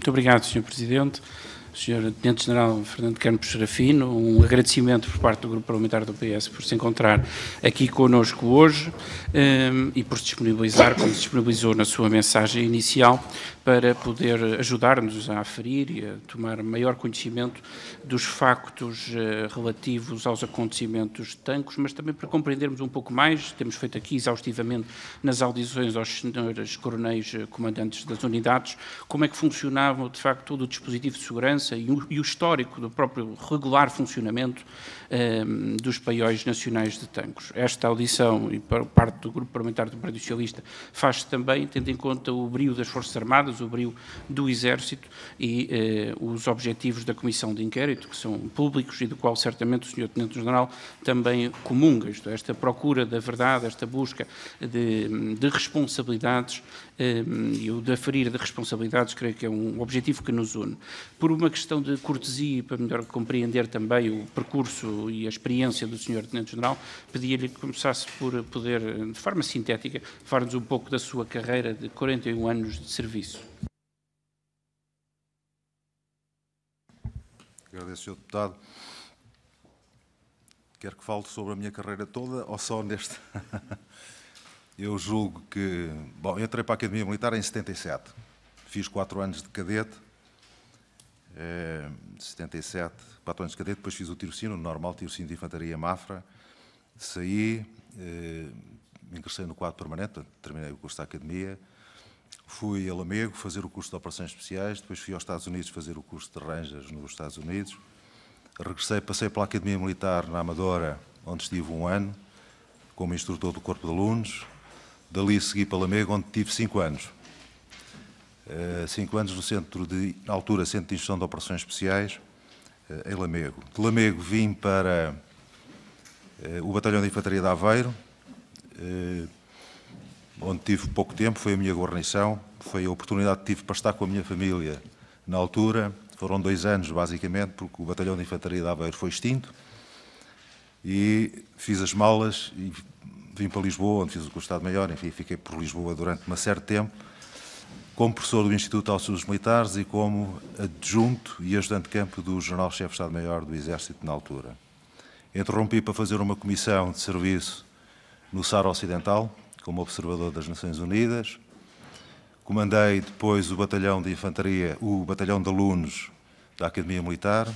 Muito obrigado, Sr. Presidente. Sr. Tenente-General Fernando Campos Serafino, um agradecimento por parte do Grupo Parlamentar do PS por se encontrar aqui conosco hoje um, ehm, e por se disponibilizar, como se disponibilizou na sua mensagem inicial, para poder ajudar-nos a aferir e a tomar maior conhecimento dos factos uh, relativos aos acontecimentos de Tancos, mas também para compreendermos um pouco mais, temos feito aqui exaustivamente nas audições aos senhores coronéis eh, comandantes das unidades, como é que funcionava de facto todo o dispositivo de segurança e o, e o histórico do próprio regular funcionamento um, ehm, dos paióis nacionais de tanques. Esta audição, e por parte do Grupo Parlamentar do Partido Socialista, faz-se também tendo em conta o brilho das Forças Armadas, o brilho do Exército e uh, os objetivos da Comissão de Inquérito, que são públicos e do qual certamente o Sr. Tenente-General também comunga, isto esta procura da verdade, esta busca de, de responsabilidades e o de aferir de responsabilidades, creio que é um objetivo que nos une. Por uma questão de cortesia e para melhor compreender também o percurso e a experiência do Sr. Tenente-General, pedia-lhe que começasse por poder, de forma sintética, falar-nos um pouco da sua carreira de 41 anos de serviço. Agradeço, Sr. Deputado. Quer que fale sobre a minha carreira toda ou só neste? Eu julgo que. Bom, eu entrei para a Academia Militar em 77. Fiz 4 anos de cadete. Eh, 77, 4 anos de cadete, depois fiz o tirocínio, normal, tirocínio de infantaria Mafra. Saí, me eh, ingressei no quadro permanente, terminei o curso da Academia. Fui a Lamego fazer o curso de Operações Especiais, depois fui aos Estados Unidos fazer o curso de Rangers nos Estados Unidos. Regressei, passei pela Academia Militar na Amadora, onde estive um ano, como instrutor do Corpo de Alunos, Dali segui para Lamego, onde tive cinco anos. Uh, cinco anos no centro de, na altura, Centro de Instrução de Operações Especiais, uh, em Lamego. De Lamego vim para uh, o Batalhão de Infantaria de Aveiro, onde tive pouco tempo, foi a minha guarnição, foi a oportunidade que tive para estar com a minha família na altura. Foram dois anos, basicamente, porque o Batalhão de Infantaria de Aveiro foi extinto. E fiz as malas e vim para Lisboa, onde fiz o curso de Maior, enfim, fiquei por Lisboa durante um certo tempo, como professor do Instituto de Auxílios Militares e como adjunto e ajudante de campo do General-Chefe do Estado-Maior do Exército na altura. Interrompi para fazer uma comissão de serviço no Saara Ocidental, como observador das Nações Unidas. Comandei depois o batalhão de infantaria, o batalhão de alunos da Academia Militar,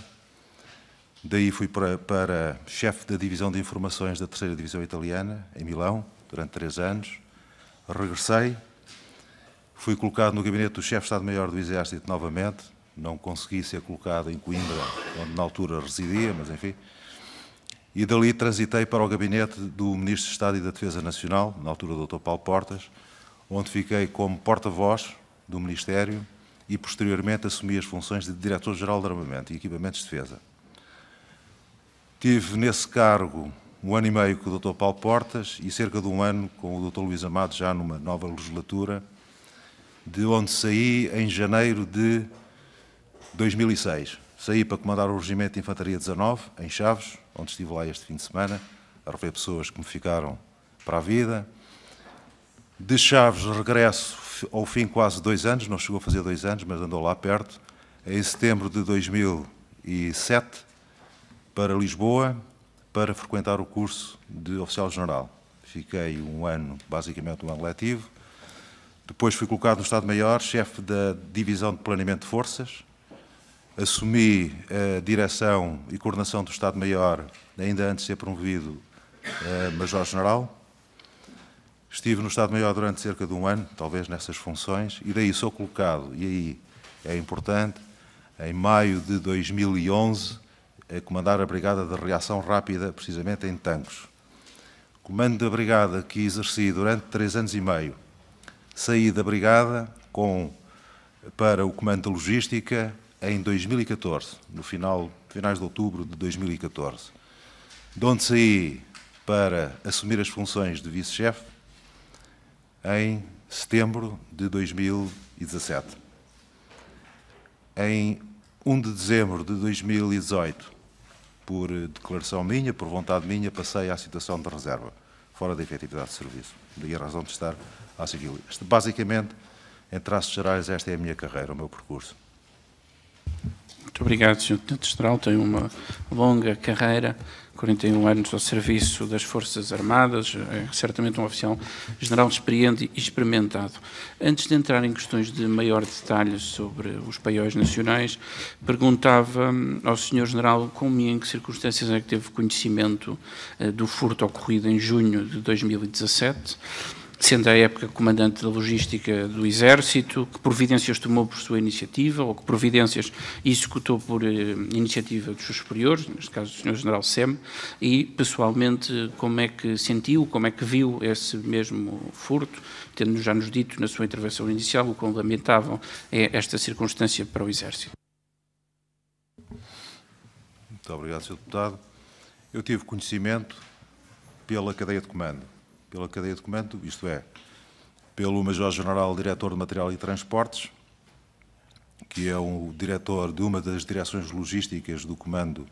Daí fui para, para chefe da divisão de informações da terceira divisão italiana, em Milão, durante três anos. Regressei, fui colocado no gabinete do chefe de Estado-Maior do Exército novamente. Não consegui ser colocado em Coimbra, onde na altura residia, mas enfim. E dali transitei para o gabinete do Ministro de Estado e da Defesa Nacional, na altura do Dr. Paulo Portas, onde fiquei como porta-voz do Ministério e posteriormente assumi as funções de Diretor-Geral de Armamento e Equipamentos de Defesa. Tive nesse cargo um ano e meio com o Dr. Paulo Portas e cerca de um ano com o Dr. Luís Amado, já numa nova legislatura, de onde saí em janeiro de 2006. Saí para comandar o Regimento de Infantaria 19, em Chaves, onde estive lá este fim de semana, a rever pessoas que me ficaram para a vida. De Chaves regresso ao fim quase dois anos, não chegou a fazer dois anos, mas andou lá perto, em setembro de 2007, para Lisboa para frequentar o curso de oficial general. Fiquei um ano, basicamente um ano letivo. Depois fui colocado no Estado-Maior, chefe da Divisão de Planeamento de Forças. Assumi a direção e coordenação do Estado-Maior, ainda antes de ser promovido a Major-General. Estive no Estado-Maior durante cerca de um ano, talvez nessas funções, e daí sou colocado, e aí é importante, em maio de 2011, a comandar a Brigada de Reação Rápida, precisamente em Tangos. Comando da Brigada que exerci durante três anos e meio. Saí da Brigada com, para o Comando de Logística em 2014, no final, finais de outubro de 2014, de onde saí para assumir as funções de vice-chefe em setembro de 2017. Em 1 de dezembro de 2018, por eh, declaração minha, por vontade minha, passei à situação de reserva, fora da efetividade de serviço. Daí a razão de estar a segui-lo. Basicamente, em traços gerais, esta é a minha carreira, o meu percurso obrigado, Sr. Tetestral. Tem uma longa carreira, 41 anos ao serviço das Forças Armadas, é certamente um oficial general experiente e experimentado. Antes de entrar em questões de maior detalhe sobre os paióis nacionais, perguntava hum, ao Sr. General como e em que circunstâncias é que teve conhecimento eh, do furto ocorrido em junho de 2017 sendo à época comandante da logística do Exército, que providências tomou por sua iniciativa ou que providências executou por eh, iniciativa dos seus superiores, neste caso do Sr. General Sem, e pessoalmente como é que sentiu, como é que viu esse mesmo furto, tendo já nos dito na sua intervenção inicial o quão lamentável é esta circunstância para o Exército. Muito obrigado, Sr. Deputado. Eu tive conhecimento pela cadeia de comando pela cadeia de comando, isto é, pelo Major-General Diretor de Material e Transportes, que é o diretor de uma das direções logísticas do Comando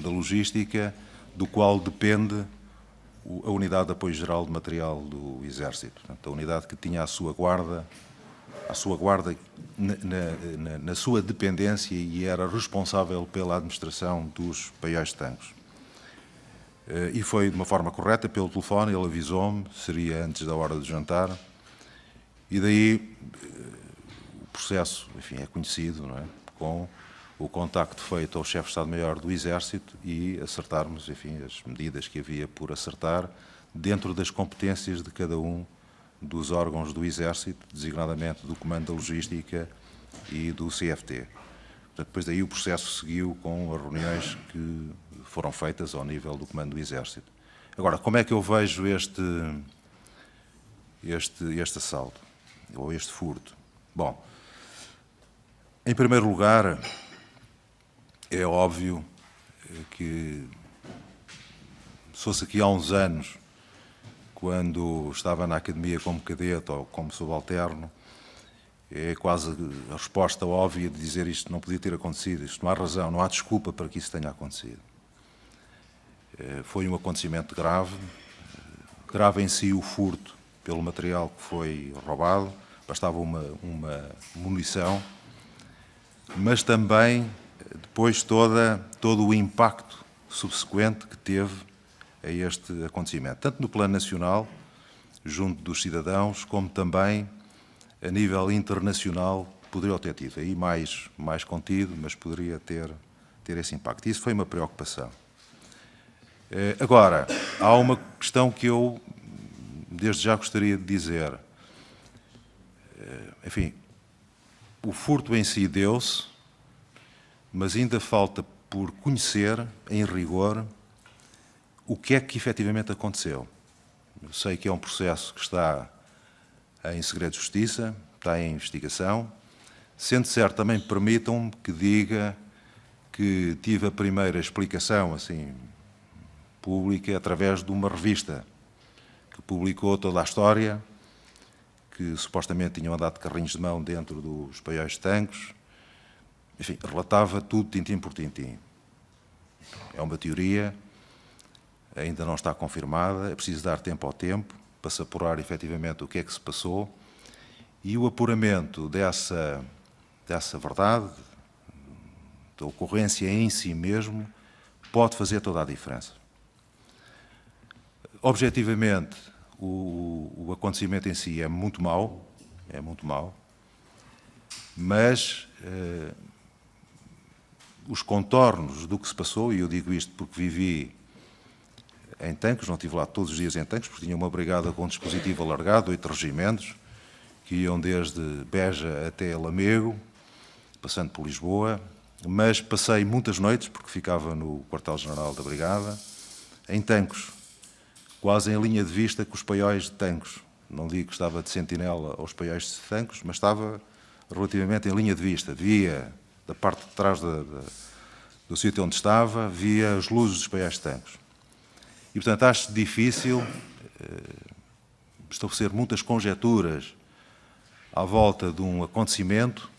da Logística, do qual depende a Unidade de Apoio Geral de Material do Exército, portanto, a unidade que tinha a sua guarda, a sua guarda na, na, na sua dependência e era responsável pela administração dos paiais de tanques. Eh, e foi de uma forma correta, pelo telefone, ele avisou-me, seria antes da hora de jantar. E daí eh, o processo, enfim, é conhecido, não é? Com o contacto feito ao chefe de Estado-Maior do Exército e acertarmos, enfim, as medidas que havia por acertar dentro das competências de cada um dos órgãos do Exército, designadamente do Comando da Logística e do CFT. Portanto, depois daí o processo seguiu com as reuniões que foram feitas ao nível do Comando do Exército. Agora, como é que eu vejo este, este, este assalto, ou este furto? Bom, em primeiro lugar, é óbvio eh, que se fosse aqui há uns anos, quando estava na academia como cadete ou como subalterno, é quase a resposta óbvia de dizer isto não podia ter acontecido, isto não há razão, não há desculpa para que isso tenha acontecido. Eh, foi um acontecimento grave. Eh, grave em si o furto pelo material que foi roubado, bastava uma, uma munição, mas também depois toda, todo o impacto subsequente que teve a este acontecimento, tanto no plano nacional, junto dos cidadãos, como também a nível internacional, poderia ter tido. Aí mais, mais contido, mas poderia ter, ter esse impacto. Isso foi uma preocupação. Eh, agora, há uma questão que eu, desde já, gostaria de dizer. Eh, enfim, o furto em si deu-se, mas ainda falta por conhecer, em rigor, o que é que efetivamente aconteceu. Eu sei que é um processo que está em segredo de justiça, está em investigação. Sendo certo, também permitam-me que diga que tive a primeira explicação, assim, pública através de uma revista que publicou toda a história, que supostamente tinham andado de carrinhos de mão dentro dos paióis de tanques. Enfim, relatava tudo tintim por tintim. É uma teoria, ainda não está confirmada, é preciso dar tempo ao tempo para se apurar efetivamente o que é que se passou. E o apuramento dessa, dessa verdade, da ocorrência em si mesmo, pode fazer toda a diferença objetivamente, o, o, acontecimento em si é muito mau, é muito mau, mas eh, os contornos do que se passou, e eu digo isto porque vivi em tanques, não estive lá todos os dias em tanques, porque tinha uma brigada com um dispositivo alargado, oito regimentos, que iam desde Beja até Lamego, passando por Lisboa, mas passei muitas noites, porque ficava no quartel-general da brigada, em tanques, quase em linha de vista com os paióis de tanques. Não digo que estava de sentinela aos paióis de tanques, mas estava relativamente em linha de vista. Via da parte de trás da, da, do sítio onde estava, via as luzes dos paióis de tanques. E, portanto, acho difícil eh, estabelecer muitas conjecturas à volta de um acontecimento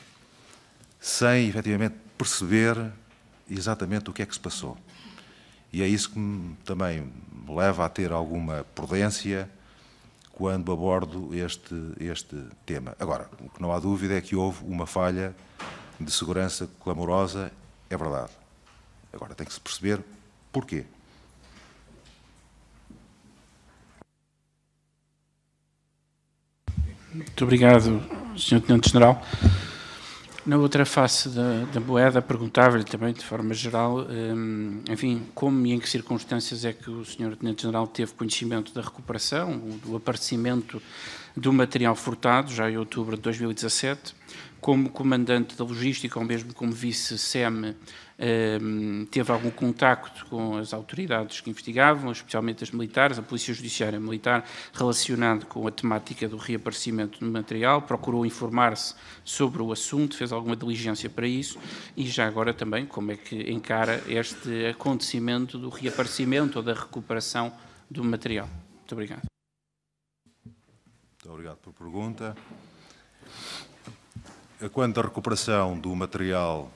sem, efetivamente, perceber exatamente o que é que se passou. E é isso que também me leva a ter alguma prudência quando abordo este, este tema. Agora, o que não há dúvida é que houve uma falha de segurança clamorosa, é verdade. Agora tem que se perceber porquê. Muito obrigado, Sr. Tenente-General. Na outra face da, da moeda, perguntava-lhe também, de forma geral, hum, enfim, como e em que circunstâncias é que o Sr. Tenente-General teve conhecimento da recuperação, do aparecimento do material furtado, já em outubro de 2017, como comandante da logística ou mesmo como vice-SEM, ehm, teve algum contacto com as autoridades que investigavam, especialmente as militares, a Polícia Judiciária Militar, relacionado com a temática do reaparecimento do material, procurou informar-se sobre o assunto, fez alguma diligência para isso e já agora também como é que encara este acontecimento do reaparecimento ou da recuperação do material. Muito obrigado. Muito obrigado por pergunta quando a recuperação do material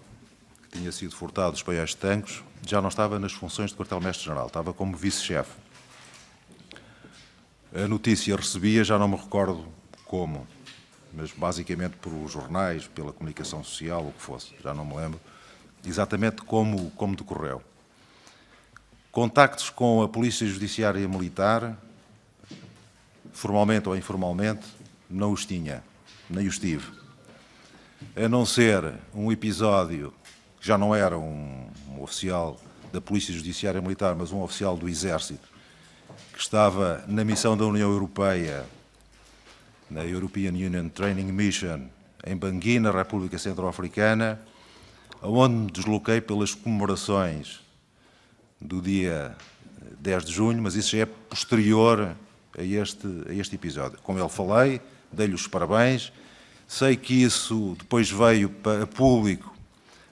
que tinha sido furtado dos paiais de tanques já não estava nas funções de quartel-mestre-geral, estava como vice-chefe. A notícia recebia, já não me recordo como, mas basicamente pelos jornais, pela comunicação social, o que fosse, já não me lembro, exatamente como, como decorreu. Contactos com a Polícia Judiciária Militar, formalmente ou informalmente, não os tinha, nem os tive a não ser um episódio que já não era um, um oficial da Polícia Judiciária Militar, mas um oficial do Exército, que estava na missão da União Europeia, na European Union Training Mission, em Bangui, na República Centro-Africana, onde me desloquei pelas comemorações do dia 10 eh, de junho, mas isso já é posterior a este, a este episódio. Como ele falei, dei-lhe os parabéns Sei que isso depois veio a público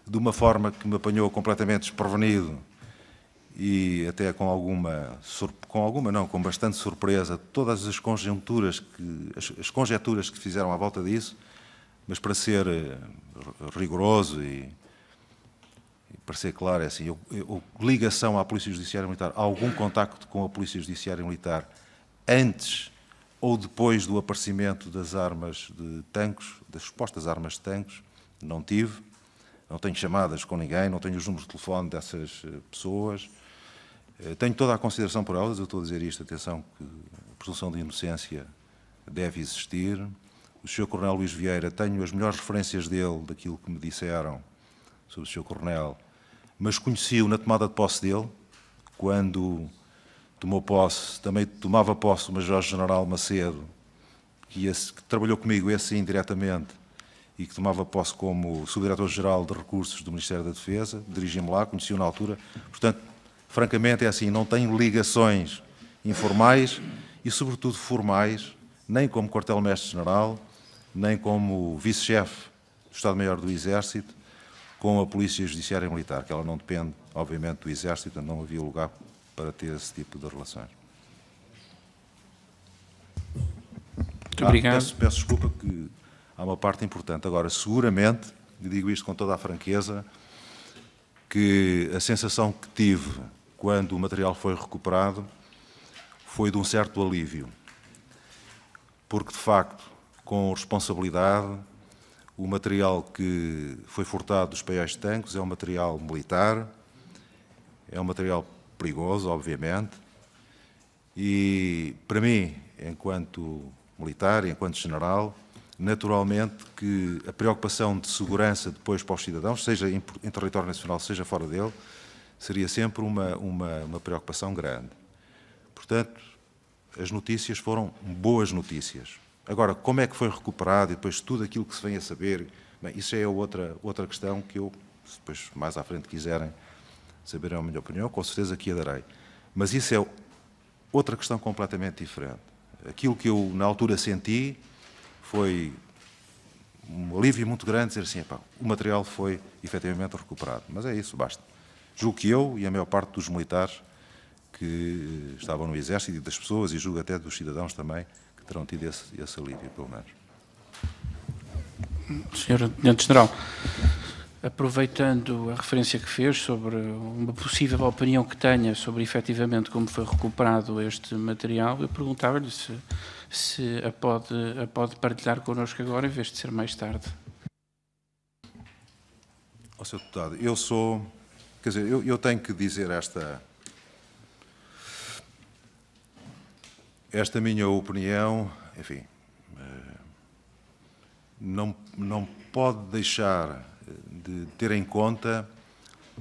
de uma forma que me apanhou completamente desprevenido e até com alguma, com alguma não, com bastante surpresa, todas as conjunturas, que, as, as conjecturas que fizeram à volta disso, mas para ser eh, rigoroso e, e para ser claro, é assim, eu, eu, ligação à Polícia Judiciária Militar, algum contacto com a Polícia Judiciária Militar antes ou depois do aparecimento das armas de tanques, das supostas armas de tanques, não tive, não tenho chamadas com ninguém, não tenho os números de telefone dessas eh, pessoas, eh, tenho toda a consideração por elas, eu estou a dizer isto, atenção, que a presunção de inocência deve existir. O Sr. Coronel Luís Vieira, tenho as melhores referências dele, daquilo que me disseram sobre o Sr. Coronel, mas conheci-o na tomada de posse dele, quando tomou posse, também tomava posse o Major-General Macedo, que, que, trabalhou comigo, esse indiretamente, e que tomava posse como Subdiretor-Geral de Recursos do Ministério da Defesa, dirigi-me lá, conheci-o na altura. Portanto, francamente, é assim, não tenho ligações informais e, sobretudo, formais, nem como Quartel-Mestre-General, nem como Vice-Chefe do Estado-Maior do Exército, com a Polícia Judiciária Militar, que ela não depende, obviamente, do Exército, então não havia lugar para ter esse tipo de relações. Muito obrigado. Ah, peço, peço desculpa que há uma parte importante. Agora, seguramente, e digo isto com toda a franqueza, que a sensação que tive quando o material foi recuperado foi de um certo alívio. Porque, de facto, com responsabilidade, o material que foi furtado dos paiais de tanques é um material militar, é um material perigoso, obviamente. E para mim, enquanto militar, enquanto general, naturalmente que a preocupação de segurança depois para os cidadãos, seja em, em território nacional, seja fora dele, seria sempre uma, uma, uma preocupação grande. Portanto, as notícias foram boas notícias. Agora, como é que foi recuperado e depois tudo aquilo que se vem a saber, bem, isso é outra, outra questão que eu, se depois mais à frente quiserem, saber a minha opinião, com certeza que a darei. Mas isso é outra questão completamente diferente. Aquilo que eu, na altura, senti foi um alívio muito grande dizer assim, o material foi efetivamente recuperado. Mas é isso, basta. Julgo que eu e a maior parte dos militares que eh, estavam no Exército e das pessoas, e julgo até dos cidadãos também, que terão tido esse, esse alívio, pelo menos. Senhor Tenente-General, aproveitando a referência que fez sobre uma possível opinião que tenha sobre efetivamente como foi recuperado este material, eu perguntava-lhe se, se a, pode, a pode partilhar connosco agora em vez de ser mais tarde. oh, Sr. Deputado, eu sou. Quer dizer, eu, eu tenho que dizer esta. Esta minha opinião, enfim, eh, não, não pode deixar de ter em conta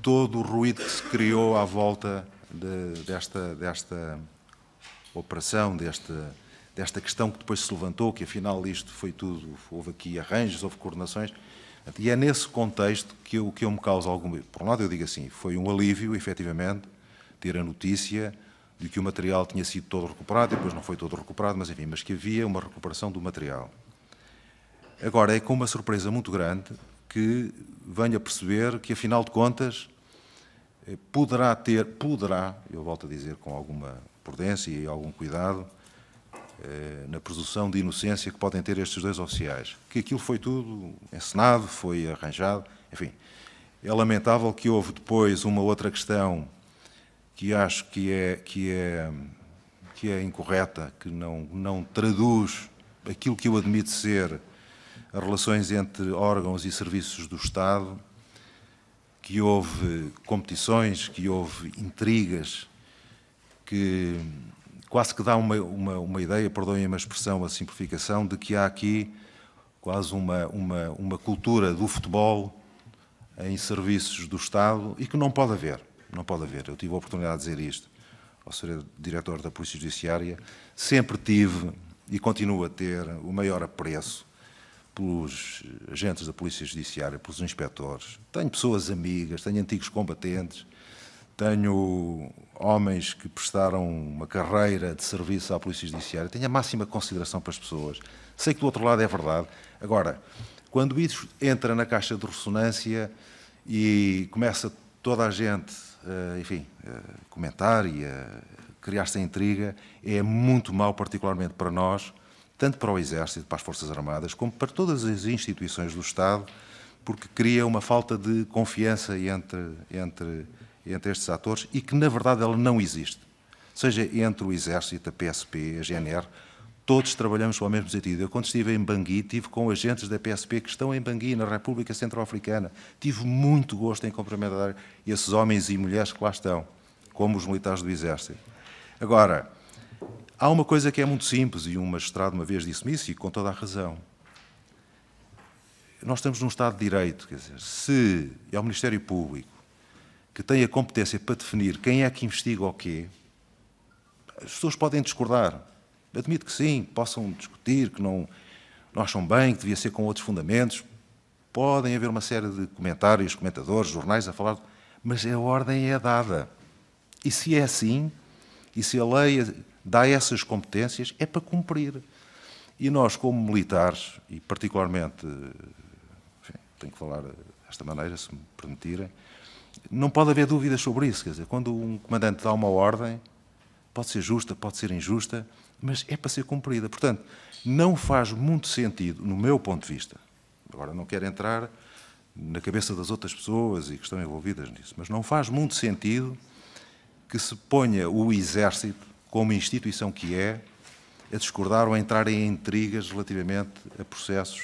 todo o ruído que se criou à volta de, desta, desta operação, desta, desta questão que depois se levantou, que afinal isto foi tudo, houve aqui arranjos, houve coordenações. E é nesse contexto que eu, que eu me causa algum. Por um lado, eu digo assim: foi um alívio, efetivamente, ter a notícia de que o material tinha sido todo recuperado, depois não foi todo recuperado, mas enfim, mas que havia uma recuperação do material. Agora, é com uma surpresa muito grande que venha perceber que, afinal de contas, eh, poderá ter, poderá, eu volto a dizer com alguma prudência e algum cuidado, eh, na presunção de inocência que podem ter estes dois oficiais. Que aquilo foi tudo encenado, foi arranjado, enfim. É lamentável que houve depois uma outra questão que acho que é, que é, que é incorreta, que não, não traduz aquilo que eu admito ser as relações entre órgãos e serviços do Estado, que houve competições, que houve intrigas, que quase que dá uma, uma, uma ideia, perdoem-me a expressão, a simplificação, de que há aqui quase uma, uma, uma cultura do futebol em serviços do Estado e que não pode haver. Não pode haver. Eu tive a oportunidade de dizer isto ao Sr. Diretor da Polícia Judiciária. Sempre tive e continuo a ter o maior apreço pelos eh, agentes da Polícia Judiciária, pelos inspectores. Tenho pessoas amigas, tenho antigos combatentes, tenho homens que prestaram uma carreira de serviço à Polícia Judiciária, tenho a máxima consideração para as pessoas. Sei que do outro lado é verdade. Agora, quando isso entra na caixa de ressonância e começa toda a gente, eh, enfim, a comentar e a criar essa intriga, é muito mau, particularmente para nós, tanto para o Exército, para as Forças Armadas, como para todas as instituições do Estado, porque cria uma falta de confiança entre, entre, entre estes atores e que, na verdade, ela não existe. Seja entre o Exército, a PSP, a GNR, todos trabalhamos para o mesmo sentido. Eu, quando estive em Bangui, tive com agentes da PSP que estão em Bangui, na República Centro-Africana. Tive muito gosto em cumprimentar esses homens e mulheres que lá estão, como os militares do Exército. Agora, Há uma coisa que é muito simples, e um magistrado uma vez disse-me isso, e com toda a razão. Nós estamos num Estado de Direito, quer dizer, se é o Ministério Público que tem a competência para definir quem é que investiga o quê, as pessoas podem discordar. Admito que sim, possam discutir, que não, não acham bem, que devia ser com outros fundamentos. Podem haver uma série de comentários, comentadores, jornais a falar, mas a ordem é dada. E se é assim, e se a lei dá essas competências, é para cumprir. E nós, como militares, e particularmente, enfim, tenho que falar desta maneira, se me permitirem, não pode haver dúvidas sobre isso. Quer dizer, quando um comandante dá uma ordem, pode ser justa, pode ser injusta, mas é para ser cumprida. Portanto, não faz muito sentido, no meu ponto de vista, agora não quero entrar na cabeça das outras pessoas e que estão envolvidas nisso, mas não faz muito sentido que se ponha o Exército, como instituição que é, a discordar ou a entrar em intrigas relativamente a processos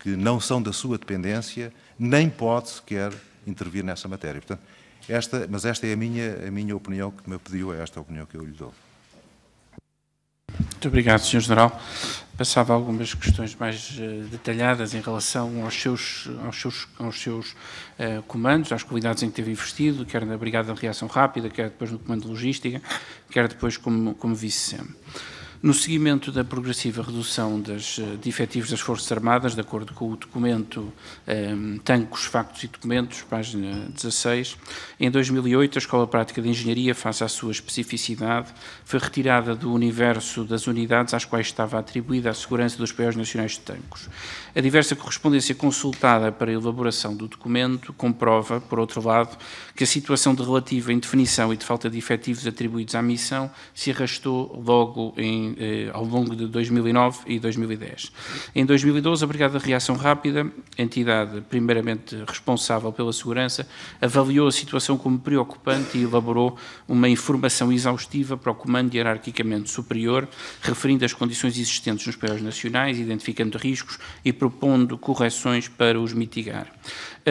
que não são da sua dependência, nem pode sequer intervir nessa matéria. Portanto, esta, mas esta é a minha, a minha opinião que me pediu, é esta a opinião que eu lhe dou. Muito obrigado, Sr. General. Passava algumas questões mais uh, detalhadas em relação aos seus, aos seus, aos seus uh, comandos, às qualidades em que teve investido, quer na Brigada de Reação Rápida, quer depois no Comando de Logística, quer depois como, como vice-SEM. No seguimento da progressiva redução das, eh, de efetivos das Forças Armadas, de acordo com o documento um, ehm, Tancos, Factos e Documentos, página 16, em 2008 a Escola Prática de Engenharia, face à sua especificidade, foi retirada do universo das unidades às quais estava atribuída a segurança dos países nacionais de tancos. A diversa correspondência consultada para a elaboração do documento comprova, por outro lado, que a situação de relativa indefinição e de falta de efetivos atribuídos à missão se arrastou logo em eh, ao longo de 2009 e 2010. Em 2012, a Brigada de Reação Rápida, entidade primeiramente responsável pela segurança, avaliou a situação como preocupante e elaborou uma informação exaustiva para o Comando Hierarquicamente Superior, referindo as condições existentes nos países nacionais, identificando riscos e propondo correções para os mitigar.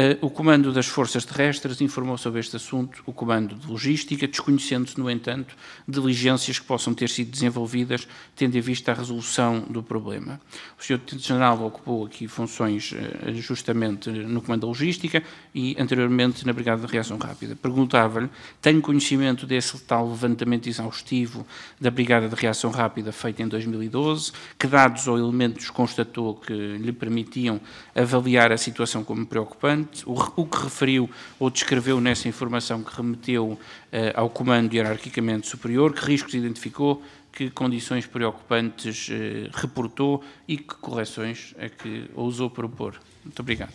Eh, o Comando das Forças Terrestres informou sobre este assunto o Comando de Logística, desconhecendo-se, no entanto, diligências que possam ter sido desenvolvidas, tendo em vista a resolução do problema. O Sr. General ocupou aqui funções eh, justamente no Comando da Logística e anteriormente na Brigada de Reação Rápida. Perguntava-lhe, tem conhecimento desse tal levantamento exaustivo da Brigada de Reação Rápida feita em 2012? Que dados ou elementos constatou que lhe permitiam avaliar a situação como preocupante? o, que referiu ou descreveu nessa informação que remeteu eh, ao comando hierarquicamente superior, que riscos identificou, que condições preocupantes eh, reportou e que correções é que ousou propor. Muito obrigado.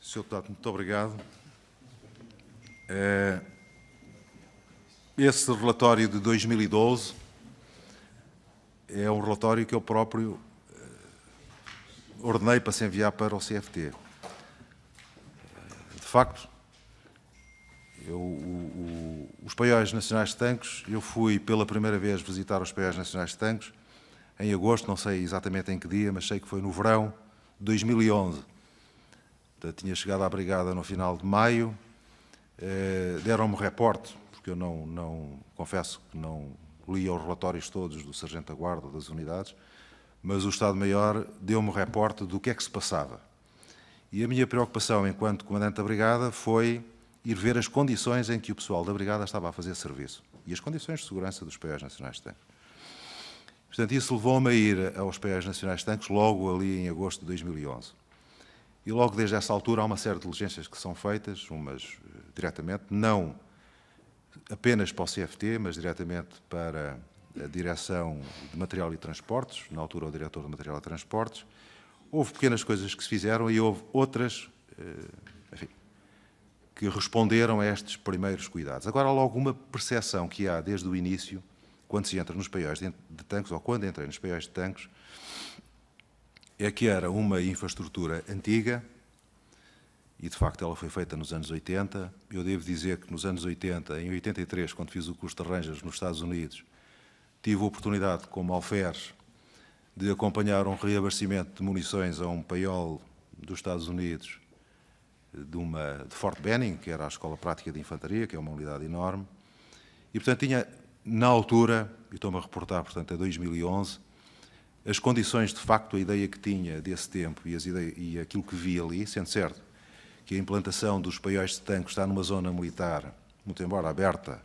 Sr. Deputado, muito obrigado. Eh, esse relatório de 2012 é um relatório que eu próprio eh, ordenei para se enviar para o CFT. Eh, de facto, eu, o, o, os paióis nacionais de tanques, eu fui pela primeira vez visitar os paióis nacionais de tanques em agosto, não sei exatamente em que dia, mas sei que foi no verão de 2011. tinha chegado à brigada no final de maio, eh, deram-me reporte porque eu não, não confesso que não li os relatórios todos do Sargento da Guarda, das unidades, mas o Estado-Maior deu-me um reporte do que é que se passava. E a minha preocupação, enquanto Comandante da Brigada, foi ir ver as condições em que o pessoal da Brigada estava a fazer serviço e as condições de segurança dos PAs Nacionais de Tanques. Portanto, isso levou-me a ir aos PAs Nacionais de Tanques logo ali em agosto de 2011. E logo desde essa altura há uma série de diligências que são feitas, umas eh, diretamente, não apenas para o CFT, mas diretamente para a Direção de Material e Transportes, na altura o Diretor de Material e Transportes. Houve pequenas coisas que se fizeram e houve outras eh, enfim, que responderam a estes primeiros cuidados. Agora, há logo uma percepção que há desde o início, quando se entra nos paióis de tanques, ou quando entrei nos paióis de tanques, é que era uma infraestrutura antiga, e de facto ela foi feita nos anos 80. Eu devo dizer que nos anos 80, em 83, quando fiz o curso de Rangers nos Estados Unidos, tive a oportunidade, como alferes, de acompanhar um reabastecimento de munições a um paiol dos Estados Unidos de, uma, de Fort Benning, que era a Escola Prática de Infantaria, que é uma unidade enorme, e portanto tinha, na altura, e estou-me a reportar, portanto, a 2011, as condições de facto, a ideia que tinha desse tempo e, as ideias, e aquilo que vi ali, sendo certo, que a implantação dos paióis de tanque está numa zona militar, muito embora aberta,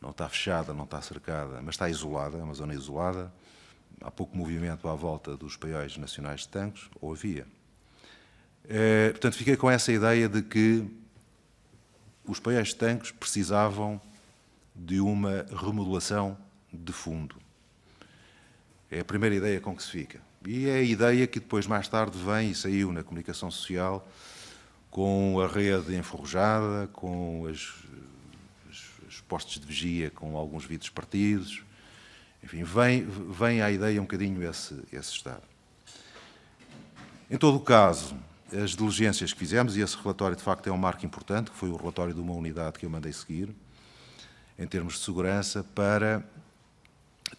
não está fechada, não está cercada, mas está isolada, é uma zona isolada. Há pouco movimento à volta dos paióis nacionais de tanques, ou havia. É, portanto, fiquei com essa ideia de que os paióis de tanques precisavam de uma remodelação de fundo. É a primeira ideia com que se fica. E é a ideia que depois, mais tarde, vem e saiu na comunicação social com a rede enferrujada, com as, as, as postes de vigia com alguns vidros partidos. Enfim, vem, vem à ideia um bocadinho esse, esse estado. Em todo o caso, as diligências que fizemos, e esse relatório de facto é um marco importante, que foi o relatório de uma unidade que eu mandei seguir, em termos de segurança, para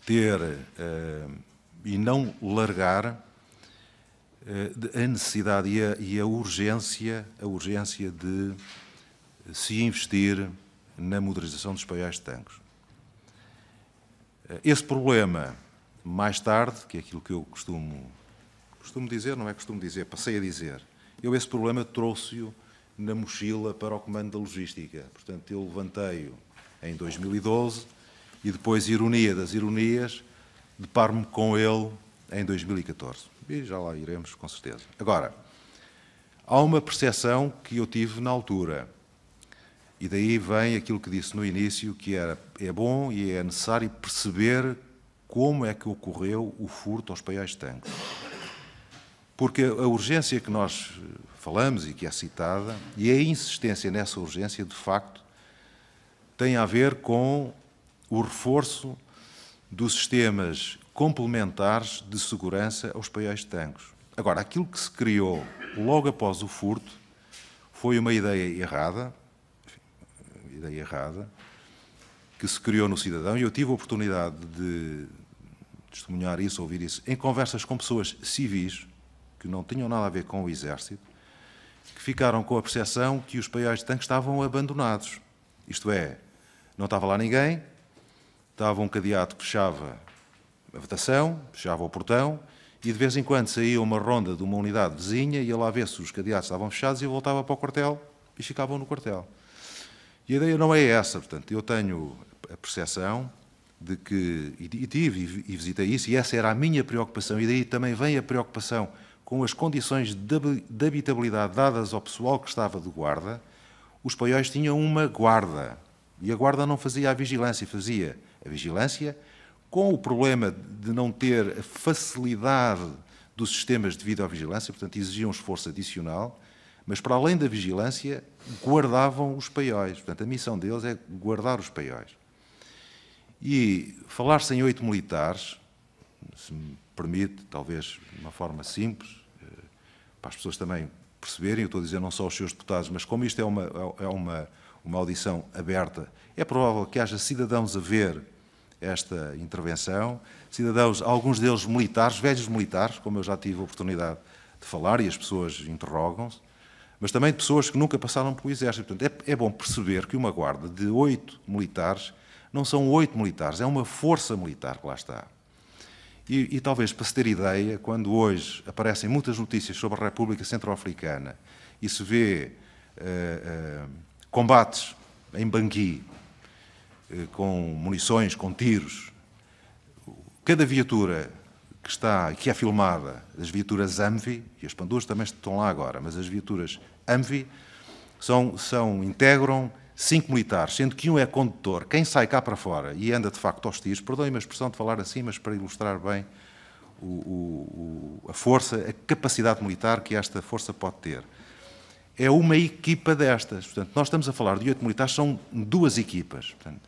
ter eh, e não largar eh, a necessidade e a, e a, urgência, a urgência de eh, se investir na modernização dos paiais de tangos. Eh, esse problema, mais tarde, que é aquilo que eu costumo, costumo dizer, não é costumo dizer, passei a dizer, eu esse problema trouxe-o na mochila para o Comando da Logística. Portanto, eu levantei-o em 2012 e depois, ironia das ironias, deparo-me com ele em 2014. E já lá iremos, com certeza. Agora, há uma percepção que eu tive na altura. E daí vem aquilo que disse no início, que era, é bom e é necessário perceber como é que ocorreu o furto aos paiais de tanque. Porque a urgência que nós eh, falamos e que é citada, e a insistência nessa urgência, de facto, tem a ver com o reforço dos sistemas complementares de segurança aos paiéis de tangos. Agora, aquilo que se criou logo após o furto foi uma ideia errada, enfim, ideia errada, que se criou no cidadão, e eu tive a oportunidade de testemunhar isso, ouvir isso, em conversas com pessoas civis, que não tinham nada a ver com o Exército, que ficaram com a percepção que os paiais de tanques estavam abandonados. Isto é, não estava lá ninguém, estava um cadeado que fechava a votação, fechava o portão e de vez em quando saía uma ronda de uma unidade vizinha, ia lá ver se os cadeados estavam fechados e voltava para o quartel e ficavam no quartel. E a ideia não é essa, portanto, eu tenho a percepção de que, e tive e visitei isso, e essa era a minha preocupação, e daí também vem a preocupação com as condições de habitabilidade dadas ao pessoal que estava de guarda, os paióis tinham uma guarda, e a guarda não fazia a vigilância, fazia a vigilância com o problema de não ter a facilidade dos sistemas de videovigilância, portanto, exigiam um esforço adicional, mas para além da vigilância, guardavam os paióis. Portanto, a missão deles é guardar os paióis. E falar-se em oito militares, se me permite, talvez de uma forma simples, eh, para as pessoas também perceberem, eu estou a dizer não só os seus deputados, mas como isto é uma, é uma, é uma audição aberta, é provável que haja cidadãos a ver esta intervenção. Cidadãos, alguns deles militares, velhos militares, como eu já tive a oportunidade de falar e as pessoas interrogam-se, mas também de pessoas que nunca passaram pelo Exército. Portanto, é, é bom perceber que uma guarda de oito militares não são oito militares, é uma força militar que lá está. E, e, talvez para se ter ideia, quando hoje aparecem muitas notícias sobre a República Centro-Africana e se vê uh, uh, combates em Bangui eh, com munições, com tiros. Cada viatura que está, que é filmada, as viaturas AMVI, e as Panduras também estão lá agora, mas as viaturas AMVI são, são, integram cinco militares, sendo que um é condutor. Quem sai cá para fora e anda de facto aos tiros, perdoem-me a expressão de falar assim, mas para ilustrar bem o, o, o, a força, a capacidade militar que esta força pode ter. É uma equipa destas. Portanto, nós estamos a falar de oito militares, são duas equipas. Portanto,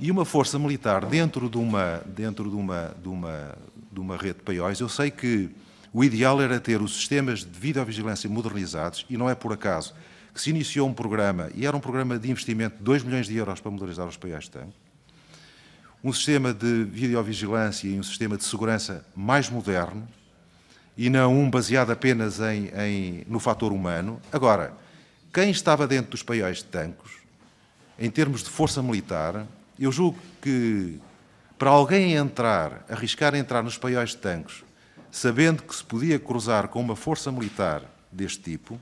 e uma força militar dentro de uma, dentro de uma, de uma, de uma rede de paióis, eu sei que o ideal era ter os sistemas de videovigilância modernizados, e não é por acaso que se iniciou um programa, e era um programa de investimento de 2 milhões de euros para modernizar os paióis de tanque, um sistema de videovigilância e um sistema de segurança mais moderno, e não um baseado apenas em, em, no fator humano. Agora, quem estava dentro dos paióis de tanques, em termos de força militar, eu julgo que para alguém entrar, arriscar entrar nos paióis de tanques, sabendo que se podia cruzar com uma força militar deste tipo,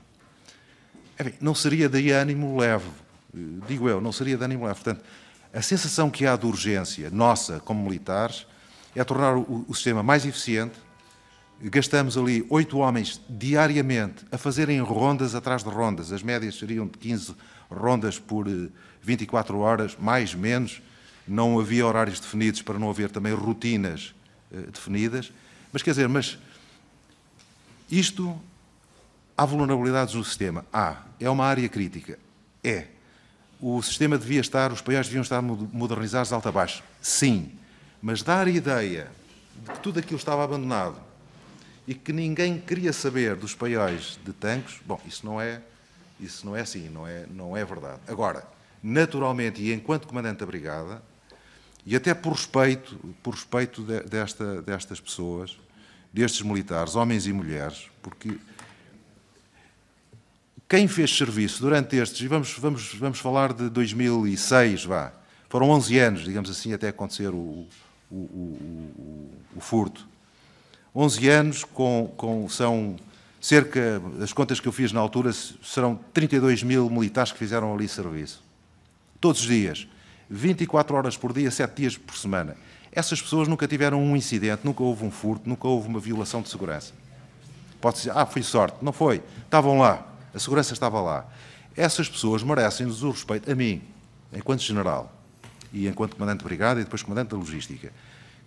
é não seria de ânimo leve, eh, digo eu, não seria de ânimo leve. Portanto, a sensação que há de urgência nossa como militares é tornar o, o sistema mais eficiente. Gastamos ali oito homens diariamente a fazerem rondas atrás de rondas. As médias seriam de 15 rondas por, eh, 24 horas, mais, menos, não havia horários definidos para não haver também rotinas eh, definidas. Mas quer dizer, mas isto há vulnerabilidades no sistema. Há, ah, é uma área crítica. É. O sistema devia estar, os paiais deviam estar modernizados de alto a baixo. Sim. Mas dar a ideia de que tudo aquilo estava abandonado e que ninguém queria saber dos paiais de tanques, bom, isso não é, isso não é assim, não é, não é verdade. Agora, naturalmente e enquanto comandante da brigada, e até por respeito, por respeito de, desta, destas pessoas, destes militares, homens e mulheres, porque quem fez serviço durante estes, e vamos, vamos, vamos falar de 2006, vá, foram 11 anos, digamos assim, até acontecer o, o, o, o furto. 11 anos com, com, são cerca, as contas que eu fiz na altura, serão 32 mil militares que fizeram ali serviço todos os dias, 24 horas por dia, 7 dias por semana. Essas pessoas nunca tiveram um incidente, nunca houve um furto, nunca houve uma violação de segurança. Pode se dizer, ah, foi sorte. Não foi. Estavam lá. A segurança estava lá. Essas pessoas merecem-nos o respeito, a mim, enquanto general, e enquanto comandante de brigada e depois comandante da logística,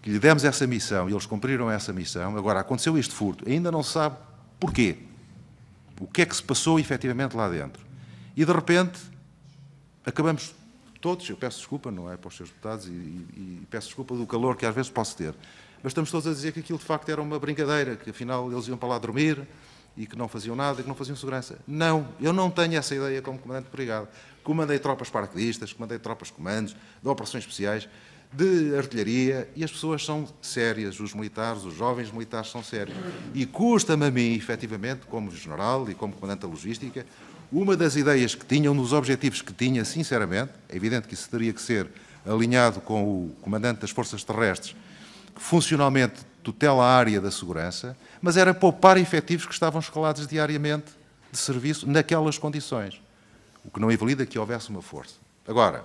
que lhe demos essa missão e eles cumpriram essa missão. Agora, aconteceu este furto. Ainda não se sabe porquê. O que é que se passou efetivamente lá dentro. E, de repente, acabamos todos, eu peço desculpa, não é para os seus deputados, e, e, e peço desculpa do calor que às vezes posso ter, mas estamos todos a dizer que aquilo de facto era uma brincadeira, que afinal eles iam para lá dormir e que não faziam nada, que não faziam segurança. Não, eu não tenho essa ideia como comandante de brigada. Comandei tropas paraquedistas, comandei tropas comandos, de operações especiais, de artilharia, e as pessoas são sérias, os militares, os jovens militares são sérios. E custa-me a mim, efetivamente, como general e como comandante da logística, uma das ideias que tinha, um dos objetivos que tinha, sinceramente, é evidente que isso teria que ser alinhado com o comandante das Forças Terrestres, que funcionalmente tutela a área da segurança, mas era poupar efetivos que estavam escalados diariamente de serviço naquelas condições, o que não invalida que houvesse uma força. Agora,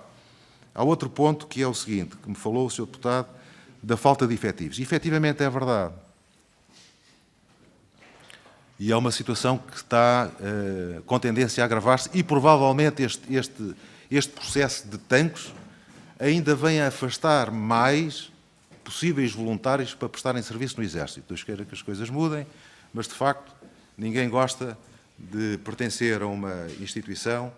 há outro ponto que é o seguinte, que me falou o Sr. Deputado, da falta de efetivos. E, efetivamente é verdade. E é uma situação que está uh, com tendência a agravar-se e provavelmente este, este, este processo de tanques ainda vem a afastar mais possíveis voluntários para prestarem serviço no Exército. Deus queira que as coisas mudem, mas de facto ninguém gosta de pertencer a uma instituição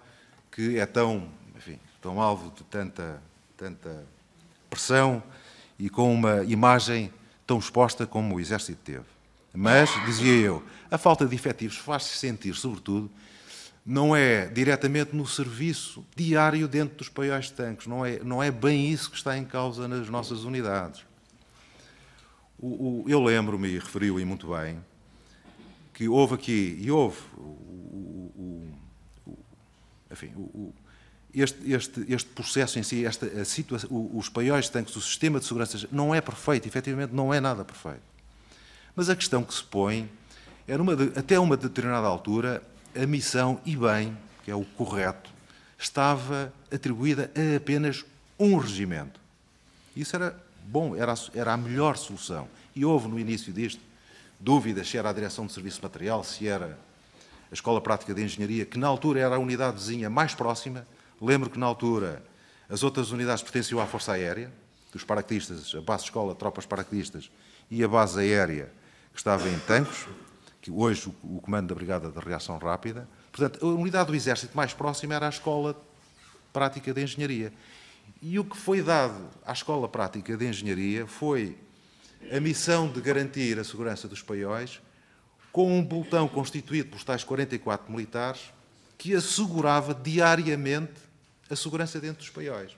que é tão, enfim, tão alvo de tanta, tanta pressão e com uma imagem tão exposta como o Exército teve. Mas, dizia eu, a falta de efetivos faz-se sentir, sobretudo, não é diretamente no serviço diário dentro dos paióis de tanques. Não é, não é bem isso que está em causa nas nossas unidades. O, o, eu lembro-me, e referiu me muito bem, que houve aqui, e houve, o, enfim, este, este, este, processo em si, esta, a situação, os paióis de tanques, o sistema de segurança, não é perfeito, efetivamente não é nada perfeito. Mas a questão que se põe é, numa, até uma determinada altura, a missão, e bem, que é o correto, estava atribuída a apenas um regimento. Isso era bom, era, era a melhor solução. E houve no início disto dúvidas se era a direção de serviço material, se era a Escola Prática de Engenharia, que na altura era a unidade vizinha mais próxima. Lembro que na altura as outras unidades pertenciam à Força Aérea, dos paraquedistas, a base escola, tropas paraquedistas e a base aérea que estava em Tancos, que hoje o, comando da Brigada de Reação Rápida. Portanto, a unidade do Exército mais próxima era a Escola Prática de Engenharia. E o que foi dado à Escola Prática de Engenharia foi a missão de garantir a segurança dos paióis com um pelotão constituído pelos tais 44 militares que assegurava diariamente a segurança dentro dos paióis.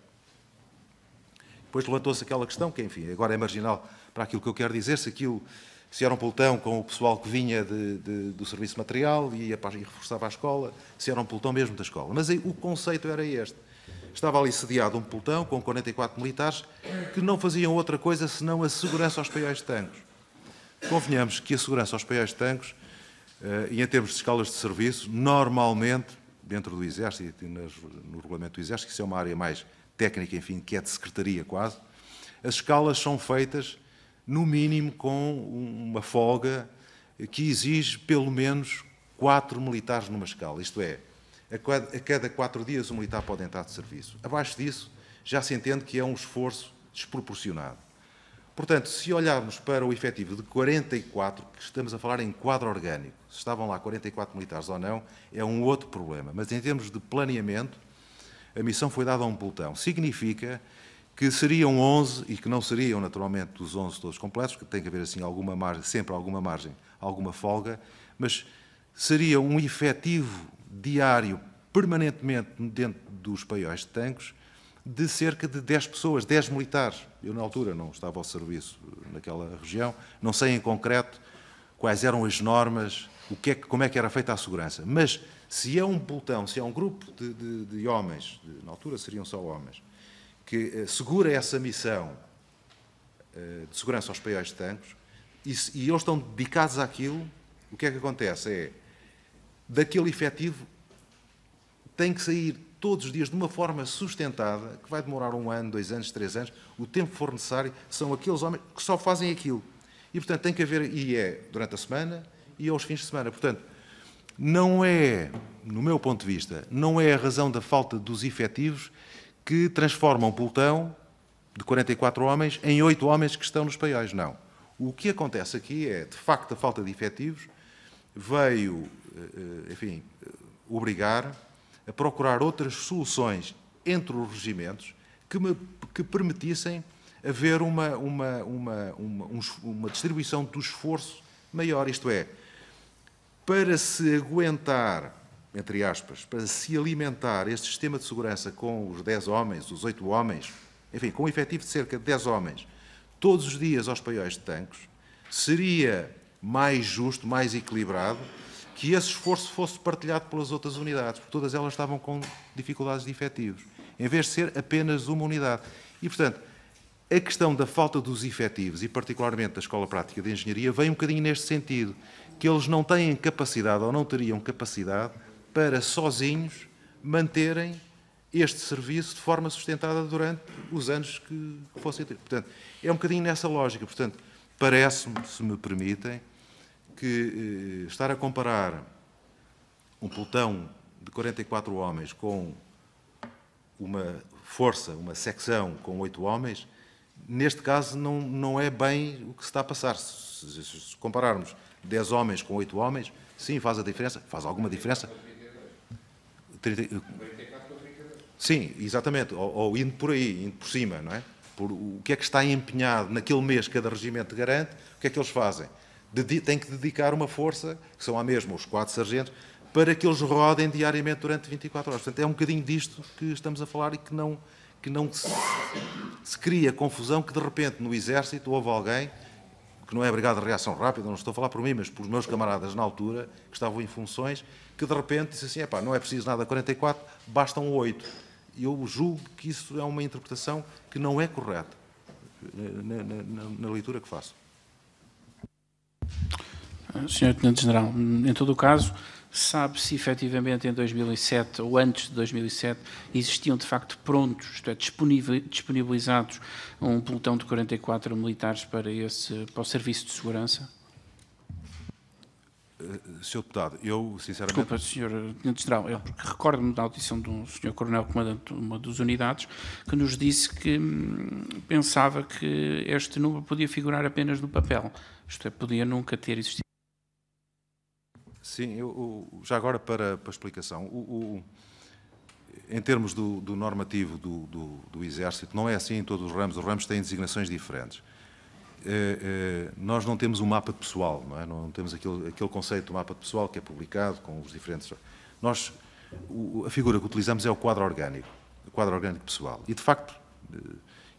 Depois levantou-se aquela questão que, enfim, agora é marginal para aquilo que eu quero dizer, se aquilo um pelotão com o pessoal que vinha de, de, do serviço material e, ia para, e reforçava a escola, um pelotão mesmo da escola. Mas aí, o conceito era este. Estava ali sediado um pelotão com 44 militares que não faziam outra coisa senão a segurança aos paióis de tanques. Convenhamos que a segurança aos paióis de tanques, eh, e em termos de escalas de serviço, normalmente, dentro do Exército e no regulamento do Exército, que isso é uma área mais técnica, enfim, que é de secretaria quase, as escalas são feitas no mínimo com uma folga que exige pelo menos quatro militares numa escala, isto é, a cada quatro dias um militar pode entrar de serviço. Abaixo disso, já se entende que é um esforço desproporcionado. Portanto, se olharmos para o efetivo de 44, que estamos a falar em quadro orgânico, se estavam lá 44 militares ou não, é um outro problema. Mas em termos de planeamento, a missão foi dada a um pelotão. Significa que seriam 11 e que não seriam naturalmente os 11 todos completos, que tem que haver assim alguma margem, sempre alguma margem, alguma folga, mas seria um efetivo diário, permanentemente dentro dos paióis de tanques, de cerca de 10 pessoas, 10 militares. Eu na altura não estava ao serviço naquela região, não sei em concreto quais eram as normas, o que é, como é que era feita a segurança, mas se é um pelotão, se é um grupo de, de, de homens, de, na altura seriam só homens, que eh, segura essa missão eh, de segurança aos paióis de tanques e, e eles estão dedicados àquilo, o que é que acontece? É daquele efetivo tem que sair todos os dias de uma forma sustentada, que vai demorar um ano, dois anos, três anos, o tempo que for necessário, são aqueles homens que só fazem aquilo. E, portanto, tem que haver, e é durante a semana e aos fins de semana. Portanto, não é, no meu ponto de vista, não é a razão da falta dos efetivos que transforma um pelotão de 44 homens em 8 homens que estão nos paiais. Não. O que acontece aqui é, de facto, a falta de efetivos veio, eh, eh, enfim, eh, obrigar a procurar outras soluções entre os regimentos que, me, que permitissem haver uma, uma, uma, uma, uma distribuição do esforço maior, isto é, para se aguentar entre aspas, para se alimentar este sistema de segurança com os 10 homens, os 8 homens, enfim, com um efetivo de cerca de 10 homens, todos os dias aos paióis de tanques, seria mais justo, mais equilibrado, que esse esforço fosse partilhado pelas outras unidades, porque todas elas estavam com dificuldades de efetivos, em vez de ser apenas uma unidade. E, portanto, a questão da falta dos efetivos, e particularmente da Escola Prática de Engenharia, vem um bocadinho neste sentido, que eles não têm capacidade ou não teriam capacidade para sozinhos manterem este serviço de forma sustentada durante os anos que, fossem ter. Portanto, é um bocadinho nessa lógica. Portanto, parece-me, se me permitem, que eh, estar a comparar um pelotão de 44 homens com uma força, uma secção com oito homens, neste caso não, não é bem o que se está a passar. Se, se, se compararmos 10 homens com oito homens, sim, faz a diferença, faz alguma diferença, 30, sim, exatamente, ou, ou, indo por aí, indo por cima, não é? Por, o que é que está empenhado naquele mês que cada regimento garante, o que é que eles fazem? Dedi que dedicar uma força, que são a mesma, os quatro sargentos, para que eles rodem diariamente durante 24 horas. Portanto, é um bocadinho disto que estamos a falar e que não, que não se, se cria confusão que de repente no Exército houve alguém que não é brigada de reação rápida, não estou a falar por mim, mas por meus camaradas na altura, que estavam em funções, que de repente disse assim, pá, não é preciso nada 44, bastam 8. Eu julgo que isso é uma interpretação que não é correta na, na, na leitura que faço. Ah, senhor Tenente-General, em todo o caso, sabe se efetivamente em 2007 ou antes de 2007 existiam de facto prontos, isto é, disponibilizados um pelotão de 44 militares para, esse, para o serviço de segurança? Eh, Sr. Deputado, eu sinceramente. Desculpa, Sr. Tenente General, eu recordo-me da audição de um Sr. Coronel Comandante de uma das unidades que nos disse que hum, pensava que este número podia figurar apenas no papel, isto é, podia nunca ter existido. Sim, eu, já agora para, para a explicação. O, o, em termos do, do normativo do, do, do, Exército, não é assim em todos os ramos, os ramos têm designações diferentes. É, é, nós não temos um mapa pessoal, não, é? não temos aquele, aquele conceito do mapa pessoal que é publicado com os diferentes. Nós, o, a figura que utilizamos é o quadro orgânico, o quadro orgânico pessoal. E de facto, eh,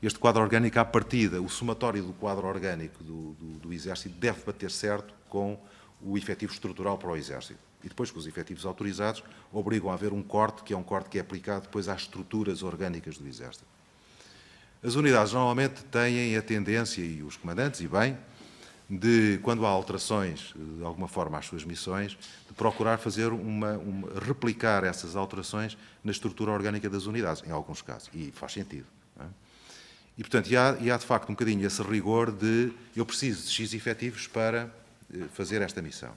este quadro orgânico, à partida, o somatório do quadro orgânico do, do, do Exército deve bater certo com o efetivo estrutural para o Exército. E depois, com os efetivos autorizados, obrigam a haver um corte, que é um corte que é aplicado depois às estruturas orgânicas do Exército. As unidades normalmente têm a tendência, e os comandantes, e bem, de, quando há alterações, eh, de alguma forma, às suas missões, de procurar fazer uma, uma, replicar essas alterações na estrutura orgânica das unidades, em alguns casos, e faz sentido. É? E, portanto, e há, e há, de facto um bocadinho esse rigor de eu preciso de X efetivos para eh, fazer esta missão.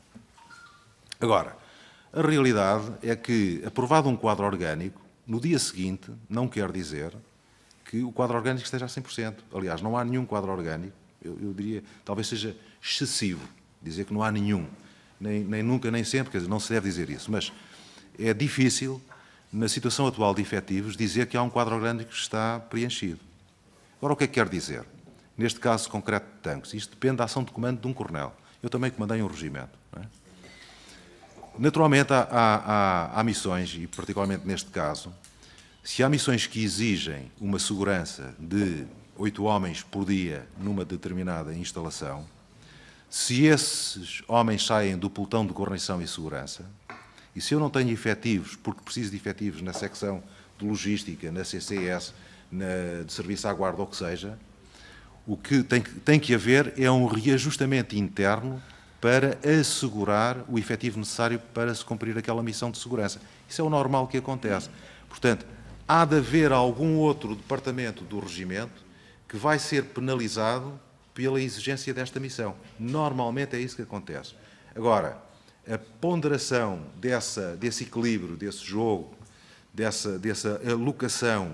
Agora, a realidade é que, aprovado um quadro orgânico, no dia seguinte não quer dizer que o quadro orgânico esteja a 100%. Aliás, não há nenhum quadro orgânico, eu, eu diria, talvez seja excessivo dizer que não há nenhum, nem, nem nunca, nem sempre, quer dizer, não se deve dizer isso, mas é difícil, na situação atual de efetivos, dizer que há um quadro orgânico que está preenchido. Agora, o que é que quer dizer? Neste caso concreto de tanques, isto depende da ação de comando de um coronel. Eu também comandei um regimento. É? Naturalmente, há, há, há missões, e particularmente neste caso, se há missões que exigem uma segurança de oito homens por dia numa determinada instalação, se esses homens saem do pelotão de correção e segurança, e se eu não tenho efetivos, porque preciso de efetivos na secção de logística, na CCS, na, de serviço à guarda, ou que seja, o que tem, tem que haver é um reajustamento interno para assegurar o efetivo necessário para se cumprir aquela missão de segurança. Isso é o normal que acontece. Portanto, há de haver algum outro departamento do regimento que vai ser penalizado pela exigência desta missão. Normalmente é isso que acontece. Agora, a ponderação dessa, desse equilíbrio, desse jogo, dessa, dessa alocação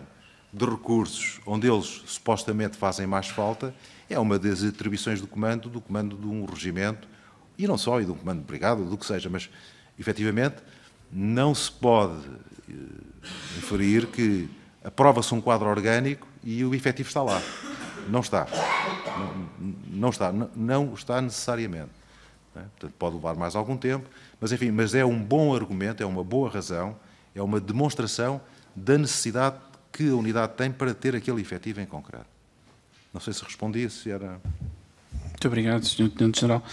de recursos, onde eles supostamente fazem mais falta, é uma das atribuições do comando, do comando de um regimento, e não só, e de um comando de brigada, do que seja, mas efetivamente não se pode eh, inferir que aprova-se um quadro orgânico e o efetivo está lá. Não está. Não, não está. Não, não está necessariamente. Né? Portanto, pode levar mais algum tempo, mas enfim, mas é um bom argumento, é uma boa razão, é uma demonstração da necessidade que a unidade tem para ter aquele efetivo em concreto. Não sei se respondi, se era. Muito obrigado, Sr. Tenente-General.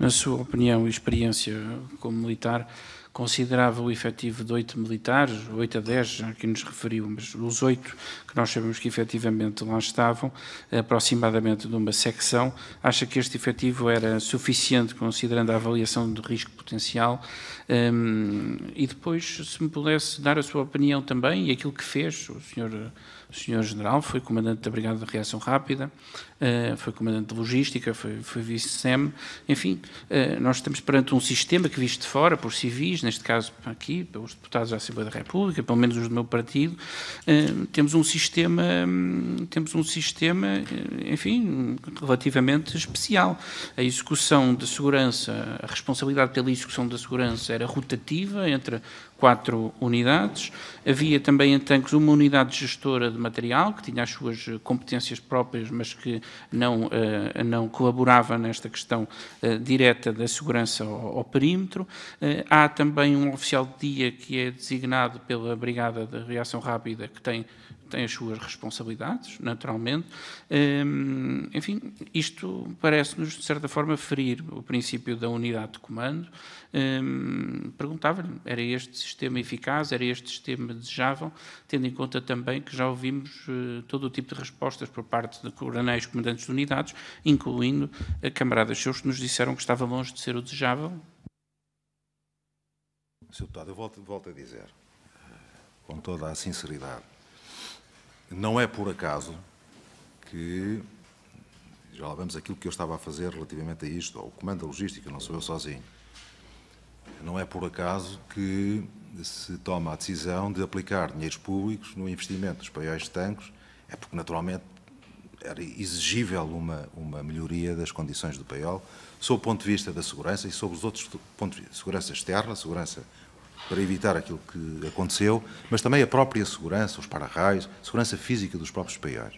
Na sua opinião e experiência como militar, considerável efetivo de oito militares, oito a dez, a que nos referiu, mas os oito que nós sabemos que efetivamente lá estavam, aproximadamente de uma secção, acha que este efetivo era suficiente, considerando a avaliação de risco potencial? Um, e depois, se me pudesse dar a sua opinião também, e aquilo que fez o senhor o senhor general, foi comandante da Brigada de Reação Rápida, eh, foi comandante de Logística, foi, foi vice-SEM, enfim, eh, nós estamos perante um sistema que, visto de fora, por civis, neste caso aqui, pelos deputados da Assembleia da República, pelo menos os do meu partido, eh, temos um sistema, hum, temos um sistema, eh, enfim, relativamente especial. A execução da segurança, a responsabilidade pela execução da segurança era rotativa entre quatro unidades. Havia também em tanques uma unidade gestora de material, que tinha as suas eh, competências próprias, mas que não, eh, não colaborava nesta questão eh, direta da segurança ao, ao perímetro. Há também um oficial de dia que é designado pela Brigada de Reação Rápida, que tem tem as suas responsabilidades, naturalmente. Hum, enfim, isto parece-nos, de certa forma, ferir o princípio da unidade de comando. Hum, perguntava-lhe, era este sistema eficaz, era este sistema desejável, tendo em conta também que já ouvimos eh, todo o tipo de respostas por parte de coronéis comandantes de unidades, incluindo camaradas seus que nos disseram que estava longe de ser o desejável, Sr. Deputado, eu volto, volto, a dizer, com toda a sinceridade, não é por acaso que, já lá vemos aquilo que eu estava a fazer relativamente a isto, ao comando da logística, não sou eu sozinho, não é por acaso que se toma a decisão de aplicar dinheiros públicos no investimento dos paióis de tanques, é porque naturalmente era exigível uma, uma melhoria das condições do paiol, sob o ponto de vista da segurança e sob os outros pontos de segurança externa, segurança para evitar aquilo que aconteceu, mas também a própria segurança, os para-raios, segurança física dos próprios paióis.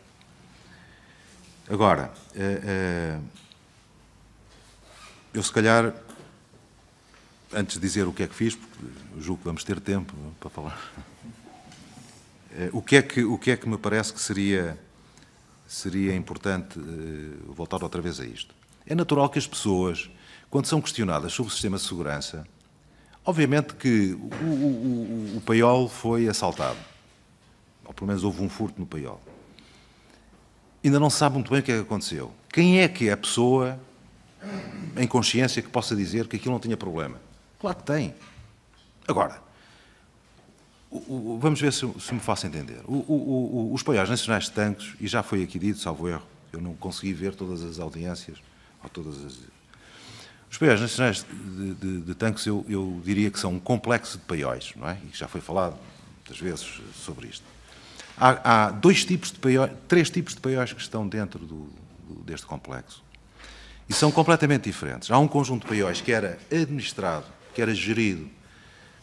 Agora, eh, eh, eu se calhar, antes de dizer o que é que fiz, porque julgo que vamos ter tempo para falar, eh, o que é que, o que, é que me parece que seria, seria importante voltar outra vez a isto? É natural que as pessoas, quando são questionadas sobre o sistema de segurança, Obviamente que o, o, o, paiol foi assaltado, ou pelo menos houve um furto no paiol. Ainda não se sabe muito bem o que é que aconteceu. Quem é que é a pessoa em consciência que possa dizer que aquilo não tinha problema? Claro que tem. Agora, vamos ver se, se, me faço entender. O, o, o, os paióis nacionais de tanques, e já foi aqui dito, salvo erro, eu não consegui ver todas as audiências ou todas as os paióis nacionais de, de, de tanques, eu, eu, diria que são um complexo de paióis, não é? E já foi falado muitas vezes sobre isto. Há, há dois tipos de paióis, três tipos de paióis que estão dentro do, do, deste complexo. E são completamente diferentes. Há um conjunto de paióis que era administrado, que era gerido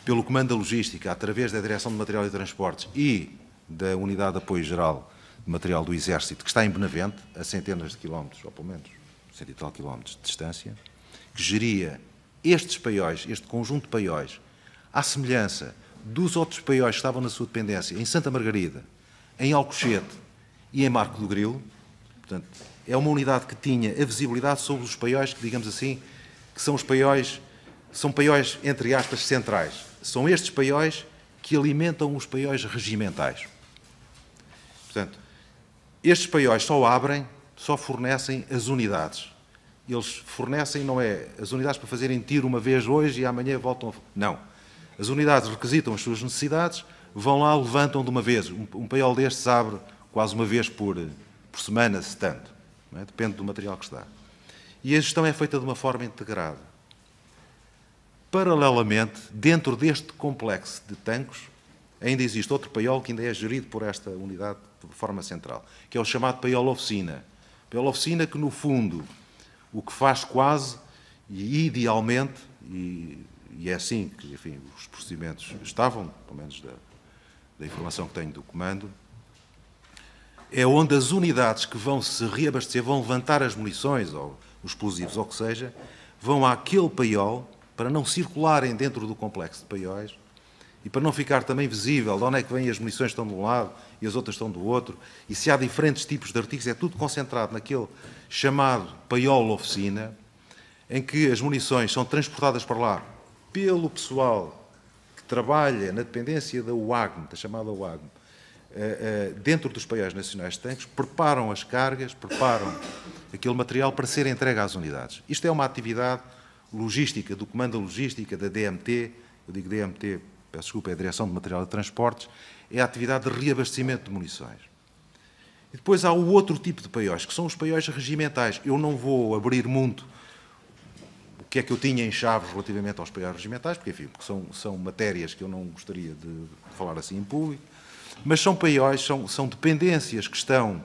pelo Comando da Logística, através da Direção de Material e Transportes e da Unidade de Apoio Geral de Material do Exército, que está em Benavente, a centenas de quilómetros, ou pelo menos cento e tal quilómetros de distância que geria estes paióis, este conjunto de paióis, à semelhança dos outros paióis que estavam na sua dependência, em Santa Margarida, em Alcochete e em Marco do Grilo, portanto, é uma unidade que tinha a visibilidade sobre os paióis que, digamos assim, que são os paióis, são paióis, entre aspas, centrais. São estes paióis que alimentam os paióis regimentais. Portanto, estes paióis só abrem, só fornecem as unidades eles fornecem, não é as unidades para fazerem tiro uma vez hoje e amanhã voltam. A... Não. As unidades requisitam as suas necessidades, vão lá, levantam de uma vez. Um, um paiol destes abre quase uma vez por, por semana, se tanto. É? Depende do material que está. E a gestão é feita de uma forma integrada. Paralelamente, dentro deste complexo de tanques, ainda existe outro paiol que ainda é gerido por esta unidade de forma central, que é o chamado paiol oficina. Paiol oficina que, no fundo, o que faz quase, e idealmente, e, e é assim que enfim, os procedimentos estavam, pelo menos da, da informação que tenho do comando, é onde as unidades que vão se reabastecer, vão levantar as munições ou os explosivos ou o que seja, vão àquele paiol para não circularem dentro do complexo de paióis e para não ficar também visível de onde é que vêm as munições que estão de um lado e as outras estão do outro, e se há diferentes tipos de artigos, é tudo concentrado naquele chamado paiolo oficina, em que as munições são transportadas para lá pelo pessoal que trabalha na dependência da UAGM, da chamada UAGM, eh, eh, dentro dos paióis nacionais de tanques, preparam as cargas, preparam aquele material para ser entregue às unidades. Isto é uma atividade logística, do Comando Logística, da DMT, eu digo DMT, peço desculpa, é a Direção de Material de Transportes, é a atividade de reabastecimento de munições. E depois há o outro tipo de paióis, que são os paióis regimentais. Eu não vou abrir muito o que é que eu tinha em chaves relativamente aos paióis regimentais, porque, enfim, porque são, são matérias que eu não gostaria de falar assim em público, mas são paióis, são, são dependências que estão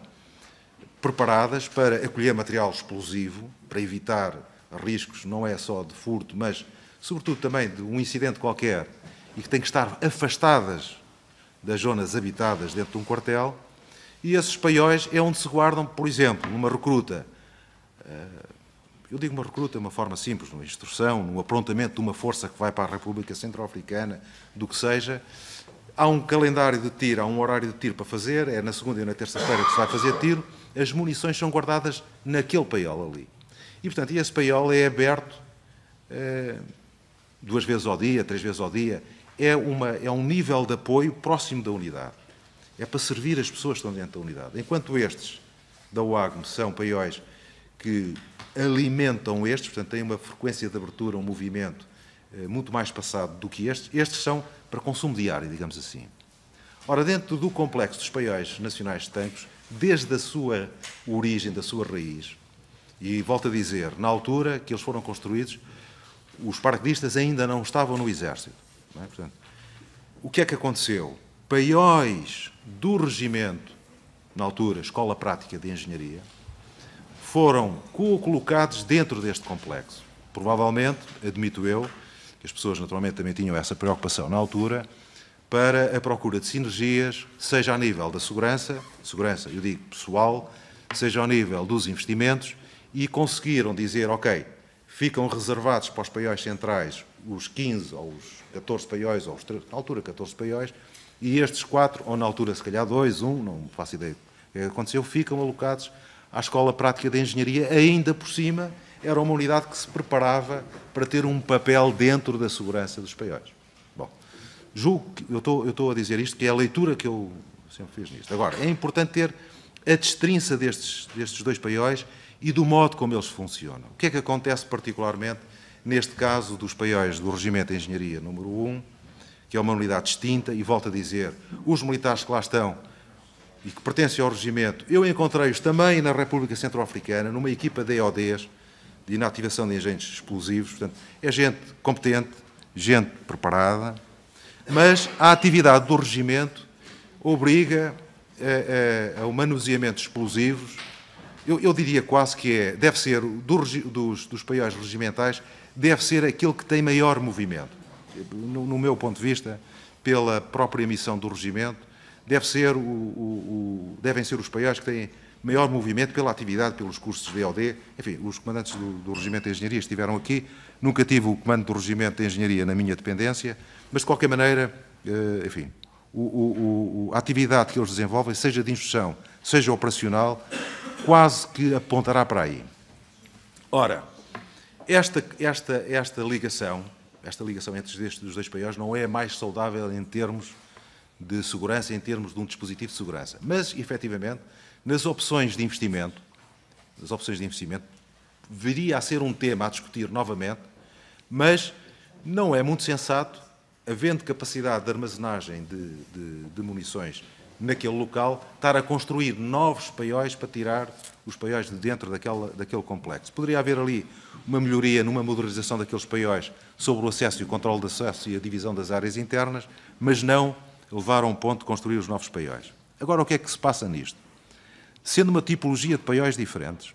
preparadas para acolher material explosivo, para evitar riscos não é só de furto, mas sobretudo também de um incidente qualquer e que têm que estar afastadas das zonas habitadas dentro de um quartel, e esses paióis é onde se guardam, por exemplo, numa recruta. Eh, eu digo uma recruta de uma forma simples, numa instrução, num aprontamento de uma força que vai para a República Centro-Africana, do que seja. Há um calendário de tiro, há um horário de tiro para fazer, é na segunda e na terça-feira que se vai fazer tiro. As munições são guardadas naquele paiol ali. E, portanto, esse paiol é aberto eh, duas vezes ao dia, três vezes ao dia, é, uma, é um nível de apoio próximo da unidade. É para servir as pessoas que estão dentro da unidade. Enquanto estes da UAGM são paióis que alimentam estes, portanto, têm uma frequência de abertura, um movimento eh, muito mais passado do que estes, estes são para consumo diário, digamos assim. Ora, dentro do complexo dos paióis nacionais de tanques, desde a sua origem, da sua raiz, e volto a dizer, na altura que eles foram construídos, os parquedistas ainda não estavam no Exército. É? Portanto, o que é que aconteceu? Paióis do regimento, na altura Escola Prática de Engenharia, foram colocados dentro deste complexo. Provavelmente, admito eu, que as pessoas naturalmente também tinham essa preocupação na altura, para a procura de sinergias, seja a nível da segurança, segurança, eu digo pessoal, seja ao nível dos investimentos, e conseguiram dizer, ok, ficam reservados para os paióis centrais os 15 ou os 14 paióis, ou os 3, na altura 14 paióis, e estes quatro, ou na altura se calhar dois, um, não faço ideia o é que aconteceu, ficam alocados à Escola Prática de Engenharia, ainda por cima era uma unidade que se preparava para ter um papel dentro da segurança dos paióis. Bom, julgo que eu estou, eu estou a dizer isto, que é a leitura que eu sempre fiz nisto. Agora, é importante ter a destrinça destes, destes dois paióis e do modo como eles funcionam. O que é que acontece particularmente neste caso dos paióis do Regimento de Engenharia número 1, que é uma unidade distinta, e volto a dizer, os militares que lá estão e que pertencem ao regimento, eu encontrei-os também na República Centro-Africana, numa equipa de EODs, de inativação de agentes explosivos, portanto, é gente competente, gente preparada, mas a atividade do regimento obriga a, eh, a, eh, ao manuseamento de explosivos, eu, eu, diria quase que é, deve ser do, dos, dos paióis regimentais, deve ser aquele que tem maior movimento. No, meu ponto de vista, pela própria missão do regimento, deve ser o, o, o, devem ser os paiais que têm maior movimento pela atividade, pelos cursos de EOD. Enfim, os comandantes do, do, Regimento de Engenharia estiveram aqui. Nunca tive o comando do Regimento de Engenharia na minha dependência, mas de qualquer maneira, eh, enfim, o, o, o, a atividade que eles desenvolvem, seja de instrução, seja operacional, quase que apontará para aí. Ora, esta, esta, esta ligação, esta ligação entre estes, os dois países não é a mais saudável em termos de segurança, em termos de um dispositivo de segurança. Mas, efetivamente, nas opções de investimento, nas opções de investimento, viria a ser um tema a discutir novamente, mas não é muito sensato, havendo capacidade de armazenagem de, de, de munições naquele local, estar a construir novos paióis para tirar os paióis de dentro daquela, daquele complexo. Poderia haver ali uma melhoria numa modernização daqueles paióis sobre o acesso e o controle de acesso e a divisão das áreas internas, mas não levar a um ponto de construir os novos paióis. Agora, o que é que se passa nisto? Sendo uma tipologia de paióis diferentes,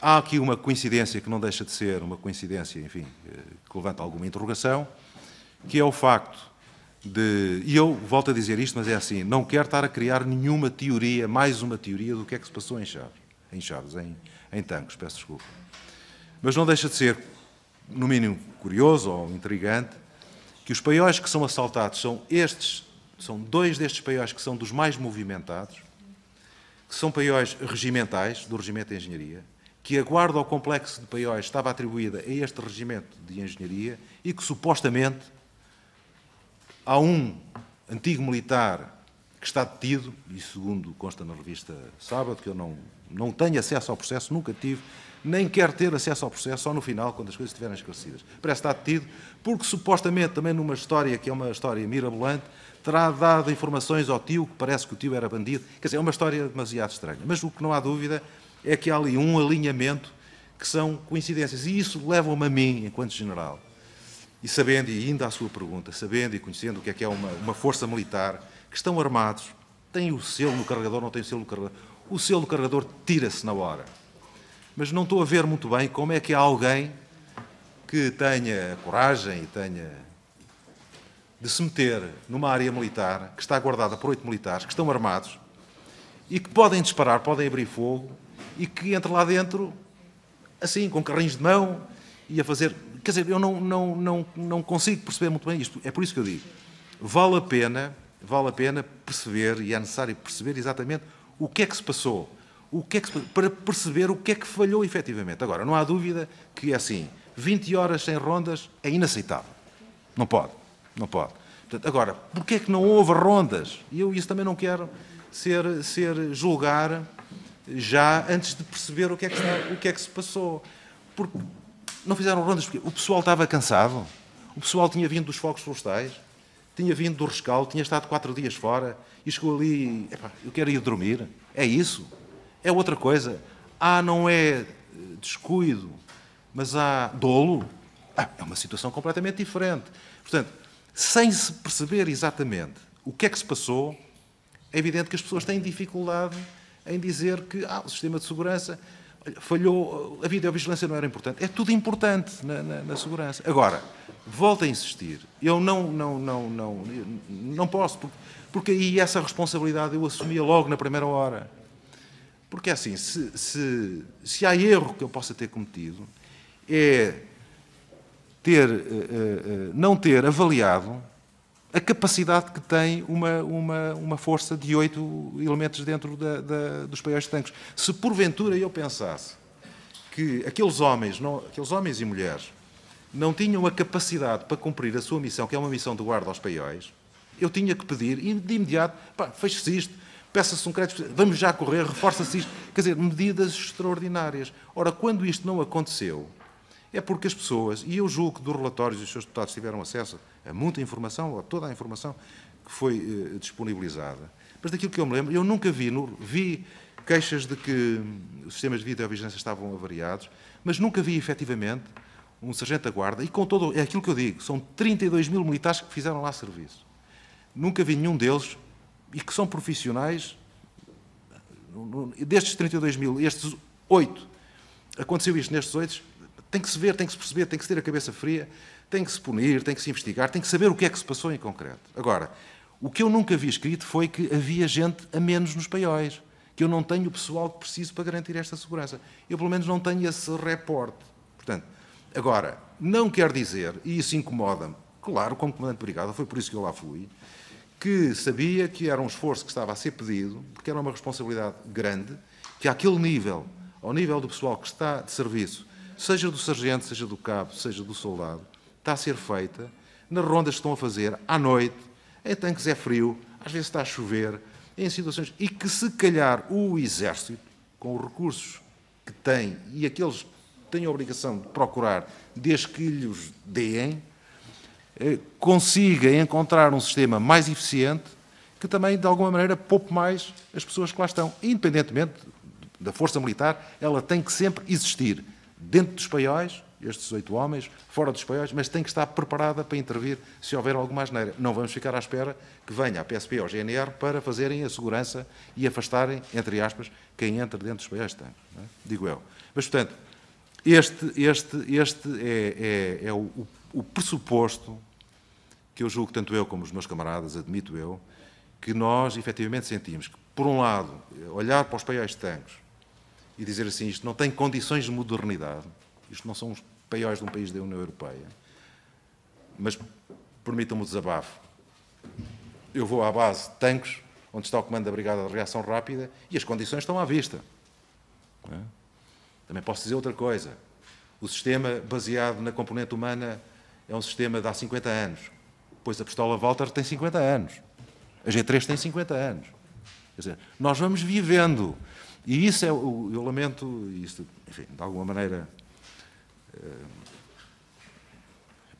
há aqui uma coincidência que não deixa de ser uma coincidência, enfim, eh, que levanta alguma interrogação, que é o facto de. E eu volto a dizer isto, mas é assim: não quero estar a criar nenhuma teoria, mais uma teoria do que é que se passou em Chaves, em, Chaves, em, em Tancos, peço desculpa. Mas não deixa de ser, no mínimo, curioso ou intrigante que os paióis que são assaltados são estes, são dois destes paióis que são dos mais movimentados, que são paióis regimentais, do Regimento de Engenharia, que a guarda ao complexo de paióis estava atribuída a este Regimento de Engenharia e que supostamente Há um antigo militar que está detido, e segundo consta na revista Sábado, que eu não, não tenho acesso ao processo, nunca tive, nem quer ter acesso ao processo, só no final, quando as coisas estiverem esclarecidas. Parece estar detido, porque supostamente, também numa história que é uma história mirabolante, terá dado informações ao tio, que parece que o tio era bandido. Quer dizer, é uma história demasiado estranha. Mas o que não há dúvida é que há ali um alinhamento que são coincidências. E isso leva-me a mim, enquanto general, e sabendo, e ainda à sua pergunta, sabendo e conhecendo o que é que é uma, uma força militar, que estão armados, têm o selo no carregador, não têm o selo no carregador. O selo no carregador tira-se na hora. Mas não estou a ver muito bem como é que há alguém que tenha coragem e tenha de se meter numa área militar que está guardada por oito militares que estão armados e que podem disparar, podem abrir fogo e que entre lá dentro assim, com carrinhos de mão e a fazer Quer dizer, eu não, não, não, não consigo perceber muito bem isto. É por isso que eu digo. Vale a pena, vale a pena perceber, e é necessário perceber exatamente o que é que se passou. O que é que se, para perceber o que é que falhou efetivamente. Agora, não há dúvida que é assim. 20 horas sem rondas é inaceitável. Não pode. Não pode. Portanto, agora, porquê é que não houve rondas? E eu isso também não quero ser, ser julgar já antes de perceber o que é que, está, o que, é que se passou. Porque não fizeram rondas porque o pessoal estava cansado. O pessoal tinha vindo dos fogos florestais, tinha vindo do rescaldo, tinha estado quatro dias fora e chegou ali. eu quero ir dormir. É isso. É outra coisa. Ah, não é eh, descuido, mas há dolo. Ah, é uma situação completamente diferente. Portanto, sem se perceber exatamente o que é que se passou, é evidente que as pessoas têm dificuldade em dizer que ah, o sistema de segurança falhou, a videovigilância não era importante. É tudo importante na, na, na, segurança. Agora, volto a insistir, eu não, não, não, não, não posso, porque, porque aí essa responsabilidade eu assumia logo na primeira hora. Porque é assim, se, se, se há erro que eu possa ter cometido, é ter, eh, eh, eh, não ter avaliado a capacidade que tem uma, uma, uma força de oito elementos dentro da, da, dos paióis de tanques. Se porventura eu pensasse que aqueles homens, não, aqueles homens e mulheres não tinham a capacidade para cumprir a sua missão, que é uma missão de guarda aos paióis, eu tinha que pedir e de imediato, pá, se isto, peça-se um crédito, vamos já correr, reforça-se isto. Quer dizer, medidas extraordinárias. Ora, quando isto não aconteceu, é porque as pessoas, e eu julgo que dos relatórios os seus deputados tiveram acesso a muita informação, a toda a informação que foi eh, disponibilizada, mas daquilo que eu me lembro, eu nunca vi, no, vi queixas de que hum, os sistemas de videovigilância estavam avariados, mas nunca vi efetivamente um sargento da guarda, e com todo, é aquilo que eu digo, são 32 mil militares que fizeram lá serviço. Nunca vi nenhum deles, e que são profissionais, eh, destes 32 mil, estes oito, aconteceu isto nestes oito. Tem que se ver, tem que se perceber, tem que se ter a cabeça fria, tem que se punir, tem que se investigar, tem que saber o que é que se passou em concreto. Agora, o que eu nunca vi escrito foi que havia gente a menos nos paióis, que eu não tenho o pessoal que preciso para garantir esta segurança. Eu, pelo menos, não tenho esse reporte. Portanto, agora, não quer dizer, e isso incomoda-me, claro, como comandante de brigada, foi por isso que eu lá fui, que sabia que era um esforço que estava a ser pedido, porque era uma responsabilidade grande, que àquele nível, ao nível do pessoal que está de serviço, seja do sargento, seja do cabo, seja do soldado, está a ser feita nas rondas que estão a fazer à noite, em tanques é frio, às vezes está a chover, em situações. E que se calhar o Exército, com os recursos que tem e aqueles que têm a obrigação de procurar, desde que lhes deem, eh, consiga encontrar um sistema mais eficiente que também, de alguma maneira, poupe mais as pessoas que lá estão. Independentemente da força militar, ela tem que sempre existir dentro dos paióis, estes oito homens, fora dos paióis, mas tem que estar preparada para intervir se houver alguma asneira. Não vamos ficar à espera que venha a PSP ou a GNR para fazerem a segurança e afastarem, entre aspas, quem entra dentro dos paióis. Tem, é? Digo eu. Mas, portanto, este, este, este é, é, é o, o pressuposto que eu julgo, tanto eu como os meus camaradas, admito eu, que nós efetivamente sentimos que, por um lado, olhar para os paióis de tangos, e dizer assim: isto não tem condições de modernidade, isto não são os paióis de um país da União Europeia. Mas permitam-me o desabafo. Eu vou à base de tanques, onde está o comando da Brigada de Reação Rápida, e as condições estão à vista. É? Também posso dizer outra coisa. O sistema baseado na componente humana é um sistema de há 50 anos, pois a pistola Walter tem 50 anos, a G3 tem 50 anos. Quer dizer, nós vamos vivendo, e isso é, eu, eu lamento, isto, enfim, de alguma maneira, uh,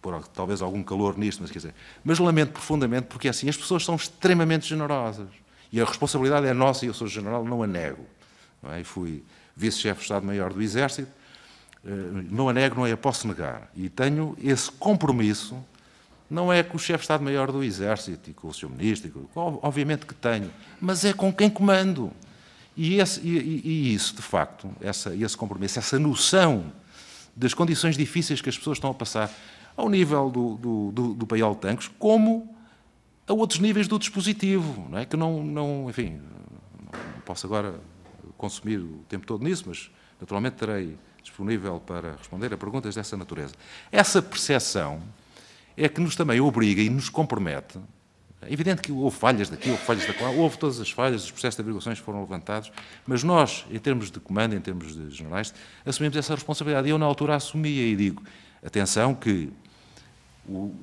por talvez algum calor nisto, mas quer dizer, mas lamento profundamente porque é assim as pessoas são extremamente generosas e a responsabilidade é nossa e eu sou general, não a nego. Não é? Fui vice-chefe de Estado-Maior do Exército, eh, não a nego, não a posso negar. E tenho esse compromisso, não é com o chefe de Estado-Maior do Exército e com o seu ministro, obviamente que tenho, mas é com quem comando. E, esse, e, e isso, de facto, essa, esse compromisso, essa noção das condições difíceis que as pessoas estão a passar, ao nível do, do, do, do paiol de tanques, como a outros níveis do dispositivo, não é? que não, não, enfim, não posso agora consumir o tempo todo nisso, mas naturalmente terei disponível para responder a perguntas dessa natureza. Essa percepção é que nos também obriga e nos compromete é evidente que houve falhas daqui, houve falhas daquela, houve todas as falhas, os processos de averiguações foram levantados, mas nós, em termos de comando, em termos de generais, assumimos essa responsabilidade. E eu, na altura, assumia e digo: atenção, que o,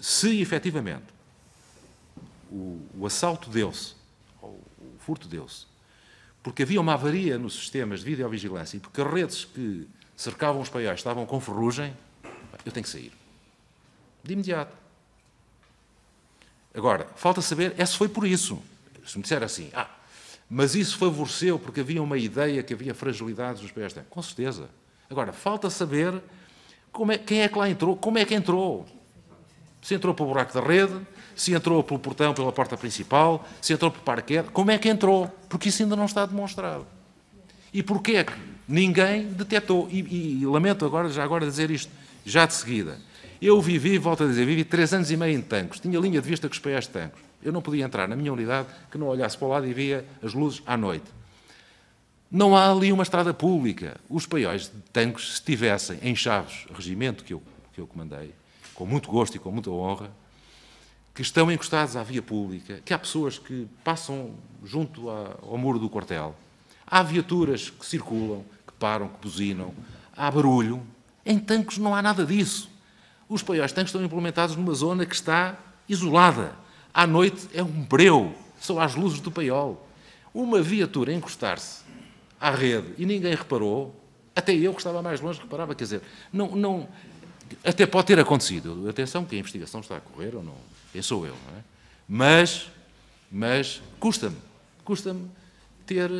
se efetivamente o, o assalto deu-se, ou o furto deu-se, porque havia uma avaria nos sistemas de videovigilância e porque as redes que cercavam os paiais estavam com ferrugem, eu tenho que sair. De imediato. Agora, falta saber é se foi por isso. Se me disser assim, ah, mas isso favoreceu porque havia uma ideia que havia fragilidades nos PSDM. Com certeza. Agora, falta saber é, quem é que lá entrou, como é que entrou. Se entrou pelo buraco da rede, se entrou pelo portão, pela porta principal, se entrou pelo parquet, como é que entrou? Porque isso ainda não está demonstrado. E porquê é que ninguém detectou? E, e, e lamento agora, já agora dizer isto, já de seguida. Eu vivi, volto a dizer, vivi três anos e meio em tanques. Tinha linha de vista com os pés de tanques. Eu não podia entrar na minha unidade que não olhasse para o lado e via as luzes à noite. Não há ali uma estrada pública. Os paióis de tanques se tivessem em Chaves, regimento que eu, que eu comandei, com muito gosto e com muita honra, que estão encostados à via pública, que há pessoas que passam junto ao muro do quartel, há viaturas que circulam, que param, que buzinam, há barulho. Em tanques não há nada disso. Os paióis-tanques estão implementados numa zona que está isolada. À noite é um breu, são as luzes do paiol. Uma viatura encostar-se à rede e ninguém reparou, até eu que estava mais longe reparava, quer dizer, não, não, até pode ter acontecido. Atenção que a investigação está a correr ou não, quem sou eu, não é? Mas, mas custa-me, custa-me ter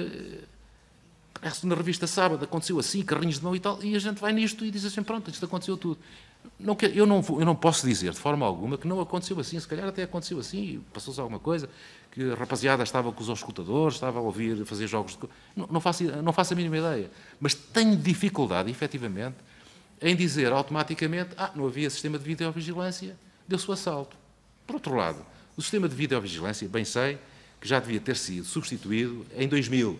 eh, na revista Sábado aconteceu assim, carrinhos de mão e tal, e a gente vai nisto e diz assim, pronto, isto aconteceu tudo. Não, eu, não, eu não posso dizer de forma alguma que não aconteceu assim, se calhar até aconteceu assim, passou-se alguma coisa, que a rapaziada estava com os escutadores, estava a ouvir, fazer jogos. De... Não, não, faço, não faço a mínima ideia. Mas tenho dificuldade, efetivamente, em dizer automaticamente: ah, não havia sistema de videovigilância, deu-se o assalto. Por outro lado, o sistema de videovigilância, bem sei, que já devia ter sido substituído em 2000.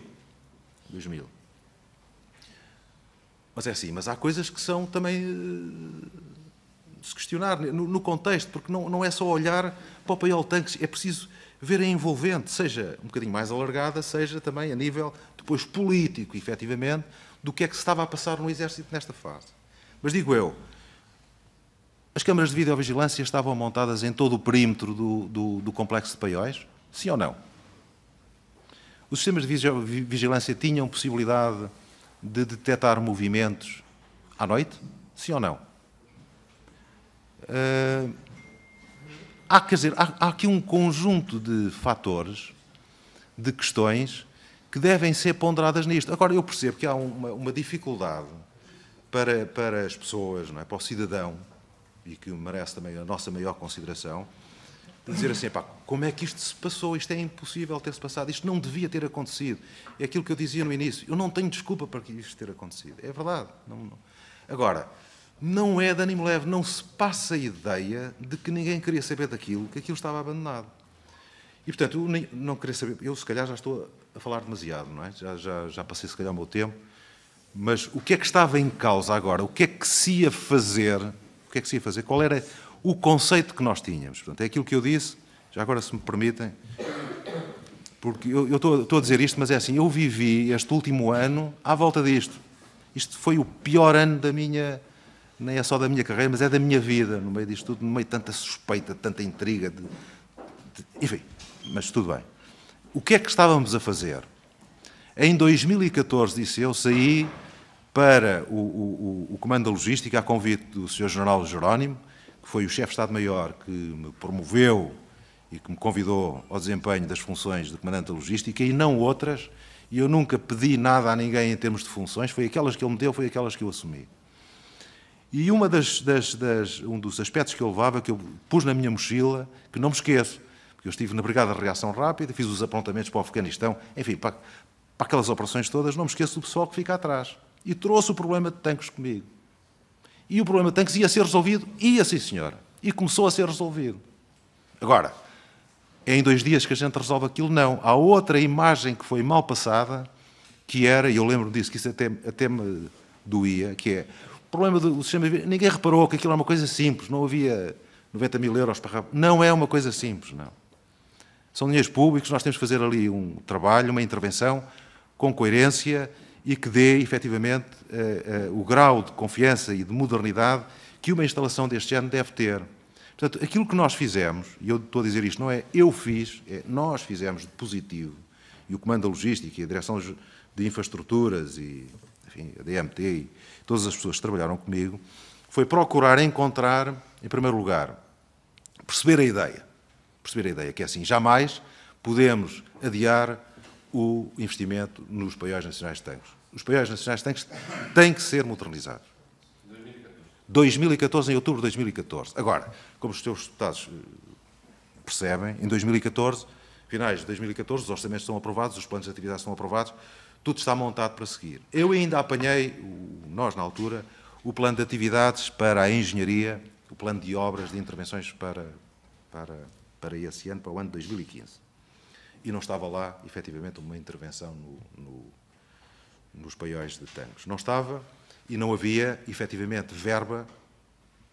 2000. Mas é assim, mas há coisas que são também eh, se questionar no, no contexto, porque não, não é só olhar para o paiol tanques, é preciso ver a envolvente, seja um bocadinho mais alargada, seja também a nível depois político, efetivamente, do que é que se estava a passar no Exército nesta fase. Mas digo eu, as câmaras de videovigilância estavam montadas em todo o perímetro do, do, do complexo de paióis? Sim ou não? Os sistemas de vigilância tinham possibilidade de detectar movimentos à noite? Sim ou não? Uh, ah, há, quer dizer, há, há aqui um conjunto de fatores, de questões, que devem ser ponderadas nisto. Agora, eu percebo que há uma, uma dificuldade para, para as pessoas, é? para o cidadão, e que merece também a nossa maior consideração, de dizer assim, pá, como é que isto se passou? Isto é impossível ter-se passado, isto não devia ter acontecido. É aquilo que eu dizia no início, eu não tenho desculpa para que isto ter acontecido. É verdade. Não, não. Agora, não é de ânimo leve, não se passa a ideia de que ninguém queria saber daquilo, que aquilo estava abandonado. E, portanto, eu não queria saber, eu se calhar já estou a falar demasiado, não é? Já, já, já passei se calhar o meu tempo, mas o que é que estava em causa agora? O que é que se ia fazer? O que é que se ia fazer? Qual era o conceito que nós tínhamos? Portanto, é aquilo que eu disse, já agora se me permitem, porque eu, eu estou, estou a dizer isto, mas é assim, eu vivi este último ano à volta disto. Isto foi o pior ano da minha nem é só da minha carreira, mas é da minha vida, no meio disto tudo, no meio de tanta suspeita, de tanta intriga, de, de, enfim, mas tudo bem. O que é que estávamos a fazer? Em 2014, disse eu, saí para o, o, o, o Comando da Logística, a convite do Sr. General Jerónimo, que foi o chefe de Estado-Maior que me promoveu e que me convidou ao desempenho das funções de Comandante da Logística e não outras, e eu nunca pedi nada a ninguém em termos de funções, foi aquelas que ele me deu, foi aquelas que eu assumi. E uma das, das, das, um dos aspectos que eu levava, que eu pus na minha mochila, que não me esqueço, porque eu estive na Brigada de Reação Rápida, fiz os aprontamentos para o Afeganistão, enfim, para, para aquelas operações todas, não me esqueço do pessoal que fica atrás. E trouxe o problema de tanques comigo. E o problema de tanques ia ser resolvido? Ia, sim, senhora. E começou a ser resolvido. Agora, é em dois dias que a gente resolve aquilo? Não. Há outra imagem que foi mal passada, que era, e eu lembro disso, que isso até, até me doía, que é problema do sistema. Ninguém reparou que aquilo era é uma coisa simples, não havia 90 mil euros para. Não é uma coisa simples, não. São dinheiros públicos, nós temos que fazer ali um trabalho, uma intervenção com coerência e que dê efetivamente eh, eh, o grau de confiança e de modernidade que uma instalação deste género deve ter. Portanto, aquilo que nós fizemos, e eu estou a dizer isto, não é eu fiz, é nós fizemos de positivo, e o Comando da Logística e a Direção de Infraestruturas e enfim, a DMT e todas as pessoas que trabalharam comigo, foi procurar encontrar, em primeiro lugar, perceber a ideia. Perceber a ideia, que é assim, jamais podemos adiar o investimento nos paióis nacionais de tanques. Os paióis nacionais de tanques têm que ser modernizados. 2014, em outubro de 2014. Agora, como os seus deputados eh, percebem, em 2014, finais de 2014, os orçamentos são aprovados, os planos de atividade são aprovados, tudo está montado para seguir. Eu ainda apanhei, nós na altura, o plano de atividades para a engenharia, o plano de obras de intervenções para, para, para esse ano, para o ano de 2015. E não estava lá, efetivamente, uma intervenção no, no, nos paióis de tangos. Não estava e não havia, efetivamente, verba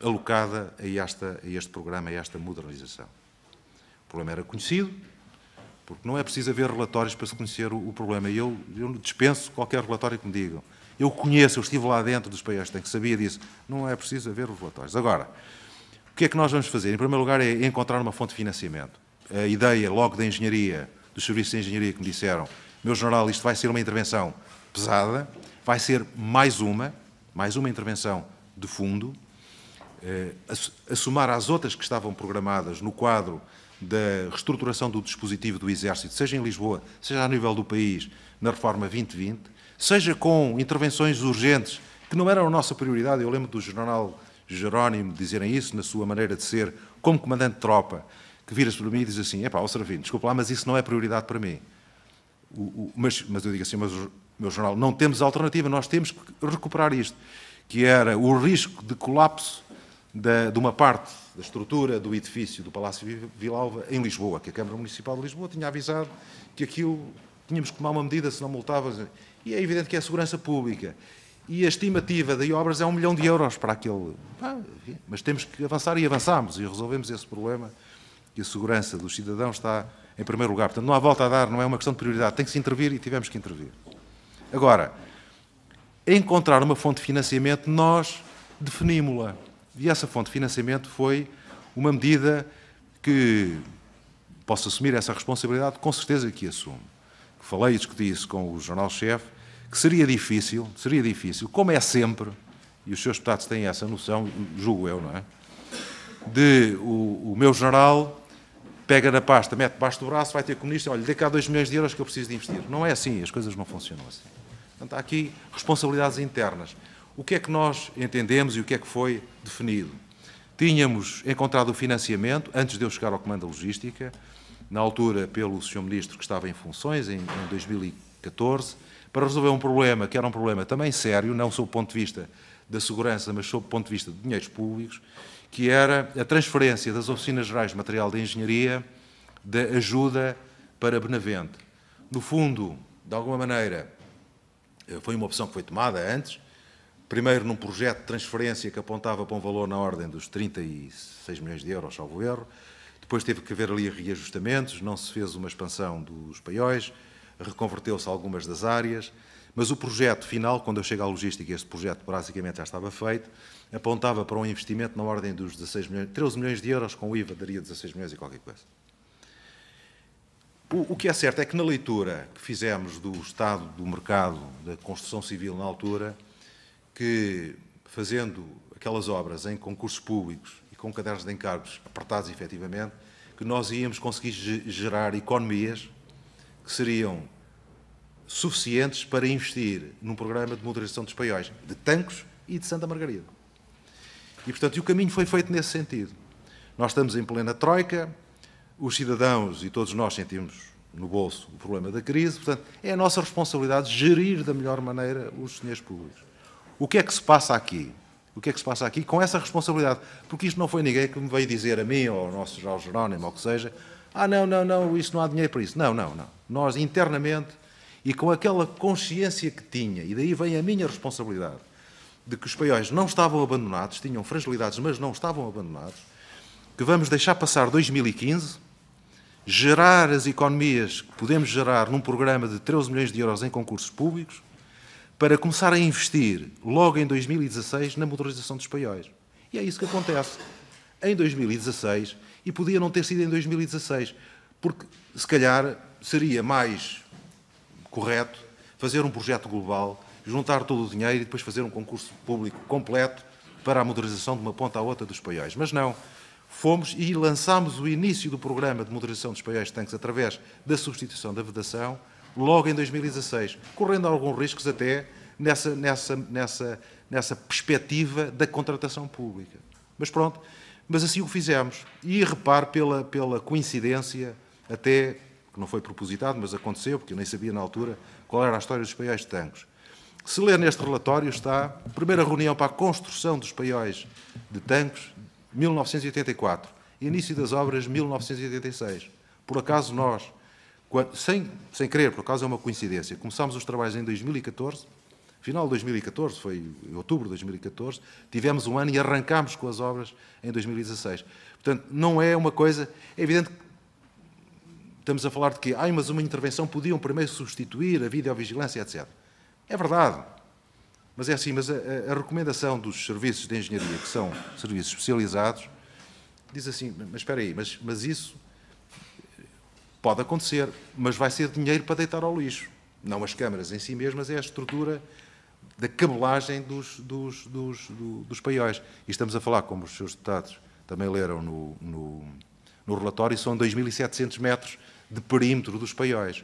alocada a, esta, a este programa, a esta modernização. O problema era conhecido, porque não é preciso haver relatórios para se conhecer o, o problema. E eu, eu, dispenso qualquer relatório que me digam. Eu conheço, eu estive lá dentro dos países, tenho que sabia disso. Não é preciso haver relatórios. Agora, o que é que nós vamos fazer? Em primeiro lugar, é encontrar uma fonte de financiamento. A ideia, logo da engenharia, dos serviços de engenharia que me disseram, meu general, isto vai ser uma intervenção pesada, vai ser mais uma, mais uma intervenção de fundo, eh, a somar às outras que estavam programadas no quadro da reestruturação do dispositivo do Exército, seja em Lisboa, seja a nível do país, na reforma 2020, seja com intervenções urgentes que não eram a nossa prioridade. Eu lembro do jornal Jerónimo dizerem isso, na sua maneira de ser, como comandante de tropa, que vira-se para mim e diz assim: é pá, Servinho, desculpa lá, mas isso não é prioridade para mim. O, o, mas, mas, eu digo assim, mas meu jornal, não temos alternativa, nós temos que recuperar isto, que era o risco de colapso da, de uma parte da estrutura do edifício do Palácio Vilalva em Lisboa, que a Câmara Municipal de Lisboa tinha avisado que aquilo tínhamos que tomar uma medida, se não multava. E é evidente que é a segurança pública. E a estimativa de obras é um milhão de euros para aquele. Mas temos que avançar e avançamos e resolvemos esse problema. E a segurança dos cidadãos está em primeiro lugar. Portanto, não há volta a dar, não é uma questão de prioridade. Tem que se intervir e tivemos que intervir. Agora, encontrar uma fonte de financiamento, nós definimos-la. E essa fonte de financiamento foi uma medida que posso assumir essa responsabilidade, com certeza que assumo. Falei e discuti isso com o jornal-chefe, que seria difícil, seria difícil, como é sempre, e os seus deputados têm essa noção, julgo eu, não é? De o, o meu general pega na pasta, mete debaixo do braço, vai ter comunista, o ministro, olha, dê cá 2 milhões de euros que eu preciso de investir. Não é assim, as coisas não funcionam assim. Portanto, há aqui responsabilidades internas. O que é que nós entendemos e o que é que foi definido? Tínhamos encontrado o financiamento, antes de eu chegar ao Comando da Logística, na altura pelo Sr. Ministro que estava em funções, em, em 2014, para resolver um problema que era um problema também sério, não sob o ponto de vista da segurança, mas sob o ponto de vista de dinheiros públicos, que era a transferência das Oficinas Gerais de Material de Engenharia da ajuda para Benavente. No fundo, de alguma maneira, eh, foi uma opção que foi tomada antes, Primeiro, num projeto de transferência que apontava para um valor na ordem dos 36 milhões de euros, salvo erro. Depois teve que haver ali reajustamentos, não se fez uma expansão dos paióis, reconverteu-se algumas das áreas, mas o projeto final, quando eu chego à logística, este projeto basicamente já estava feito, apontava para um investimento na ordem dos 16 milhões, 13 milhões de euros, com o IVA daria 16 milhões e qualquer coisa. O, o que é certo é que na leitura que fizemos do estado do mercado da construção civil na altura, que, fazendo aquelas obras em concursos públicos e com cadernos de encargos apertados, efetivamente, que nós íamos conseguir gerar economias que seriam suficientes para investir num programa de modernização dos paióis, de Tancos e de Santa Margarida. E, portanto, e o caminho foi feito nesse sentido. Nós estamos em plena troika, os cidadãos e todos nós sentimos no bolso o problema da crise, portanto, é a nossa responsabilidade gerir da melhor maneira os dinheiros públicos. O que é que se passa aqui? O que é que se passa aqui com essa responsabilidade? Porque isto não foi ninguém que me veio dizer a mim, ou ao nosso Jorge Jerónimo, ou o que seja, ah, não, não, não, isso não há dinheiro para isso. Não, não, não. Nós, internamente, e com aquela consciência que tinha, e daí vem a minha responsabilidade, de que os paióis não estavam abandonados, tinham fragilidades, mas não estavam abandonados, que vamos deixar passar 2015, gerar as economias que podemos gerar num programa de 13 milhões de euros em concursos públicos, para começar a investir logo em 2016 na motorização dos paióis. E é isso que acontece. Em 2016, e podia não ter sido em 2016, porque se calhar seria mais correto fazer um projeto global, juntar todo o dinheiro e depois fazer um concurso público completo para a modernização de uma ponta à outra dos paióis. Mas não. Fomos e lançámos o início do programa de modernização dos paióis de tanques através da substituição da vedação logo em 2016, correndo alguns riscos até nessa, nessa, nessa, nessa perspectiva da contratação pública. Mas pronto, mas assim o fizemos. E repare pela, pela coincidência, até, que não foi propositado, mas aconteceu, porque eu nem sabia na altura qual era a história dos paióis de tangos. Se ler neste relatório está a primeira reunião para a construção dos paióis de tangos, 1984, início das obras, 1986. Por acaso nós, quando, sem, sem querer, por acaso é uma coincidência, começámos os trabalhos em 2014, final de 2014, foi em outubro de 2014, tivemos um ano e arrancámos com as obras em 2016. Portanto, não é uma coisa. É evidente que estamos a falar de que, ai, mas uma intervenção podiam primeiro substituir a videovigilância, etc. É verdade. Mas é assim, mas a, a recomendação dos serviços de engenharia, que são serviços especializados, diz assim, mas espera aí, mas, mas isso Pode acontecer, mas vai ser dinheiro para deitar ao lixo. Não as câmaras em si mesmas, é a estrutura da cabelagem dos, dos, dos, dos paióis. E estamos a falar, como os seus deputados também leram no, no, no relatório, são 2.700 metros de perímetro dos paióis.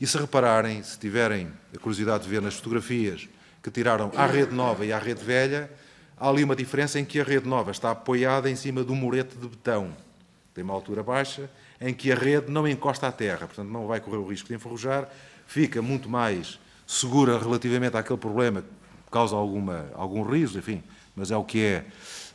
E se repararem, se tiverem a curiosidade de ver nas fotografias que tiraram à rede nova e à rede velha, há ali uma diferença em que a rede nova está apoiada em cima do murete de betão. Tem uma altura baixa em que a rede não encosta à terra, portanto não vai correr o risco de enferrujar, fica muito mais segura relativamente àquele problema que causa alguma, algum riso, enfim, mas é o que é,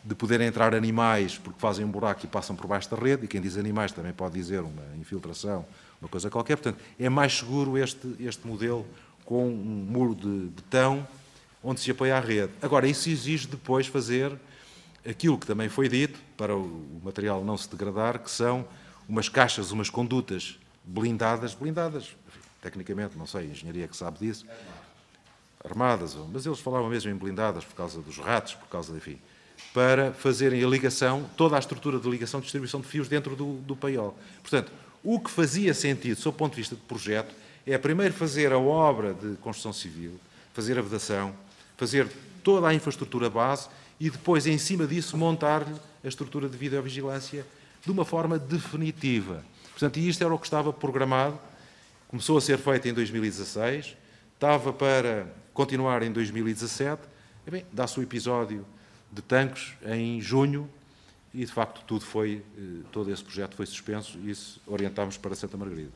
de poder entrar animais porque fazem um buraco e passam por baixo da rede, e quem diz animais também pode dizer uma infiltração, uma coisa qualquer. Portanto, é mais seguro este, este modelo com um muro de betão onde se apoia a rede. Agora, isso exige depois fazer aquilo que também foi dito, para o material não se degradar, que são umas caixas, umas condutas blindadas, blindadas, enfim, tecnicamente, não sei, a engenharia é que sabe disso, armadas, mas eles falavam mesmo em blindadas por causa dos ratos, por causa, enfim, para fazerem a ligação, toda a estrutura de ligação de distribuição de fios dentro do, do paiol. Portanto, o que fazia sentido, do seu ponto de vista de projeto, é primeiro fazer a obra de construção civil, fazer a vedação, fazer toda a infraestrutura base e depois, em cima disso, montar-lhe a estrutura de videovigilância vigilância de uma forma definitiva. Portanto, isto era o que estava programado, começou a ser feito em 2016, estava para continuar em 2017, dá-se o episódio de tanques em junho e, de facto, tudo foi, eh, todo esse projeto foi suspenso e isso orientámos para Santa Margarida.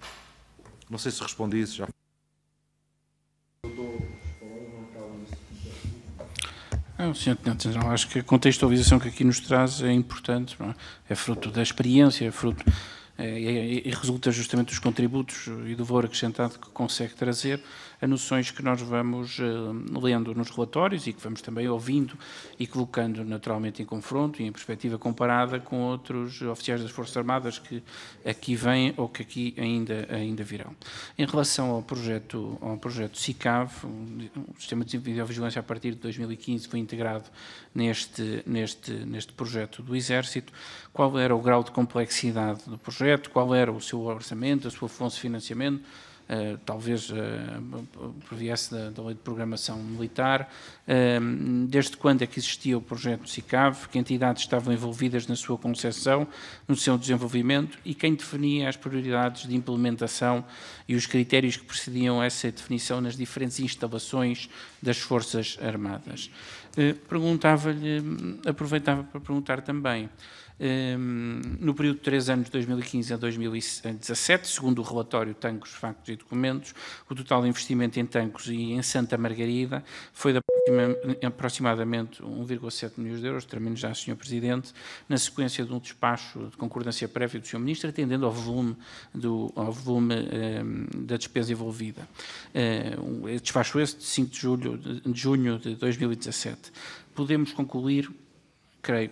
Não sei se respondi isso já. É não, senhor Tenente General, acho que a contextualização que aqui nos traz é importante, é? é? fruto da experiência, é fruto e é, é, é resulta justamente dos contributos e do valor acrescentado que consegue trazer a noções que nós vamos uh, lendo nos relatórios e que vamos também ouvindo e colocando naturalmente em confronto e em perspectiva comparada com outros oficiais das Forças Armadas que aqui vêm ou que aqui ainda, ainda virão. Em relação ao projeto, ao projeto SICAV, o um, um Sistema de Videovigilância a partir de 2015 foi integrado neste, neste, neste projeto do Exército, qual era o grau de complexidade do projeto, qual era o seu orçamento, a sua fonte de financiamento, eh, talvez uh, eh, previesse da, da, lei de programação militar. Eh, desde quando é que existia o projeto SICAV? Que entidades estavam envolvidas na sua concessão, no seu desenvolvimento e quem definia as prioridades de implementação e os critérios que precediam essa definição nas diferentes instalações das Forças Armadas? Perguntava-lhe, aproveitava para perguntar também. Ehm, no período de três anos, de 2015 a 2017, segundo o relatório Tancos, Factos e Documentos, o total de investimento em Tancos e em Santa Margarida foi de aproximadamente 1,7 milhões de euros, termino já, Sr. Presidente, na sequência de um despacho de concordância prévia do Sr. Ministro, atendendo ao volume, do, ao volume um, ehm, da despesa envolvida. Ehm, um, despacho este de 5 de, julho, de junho de 2017. Podemos concluir, creio,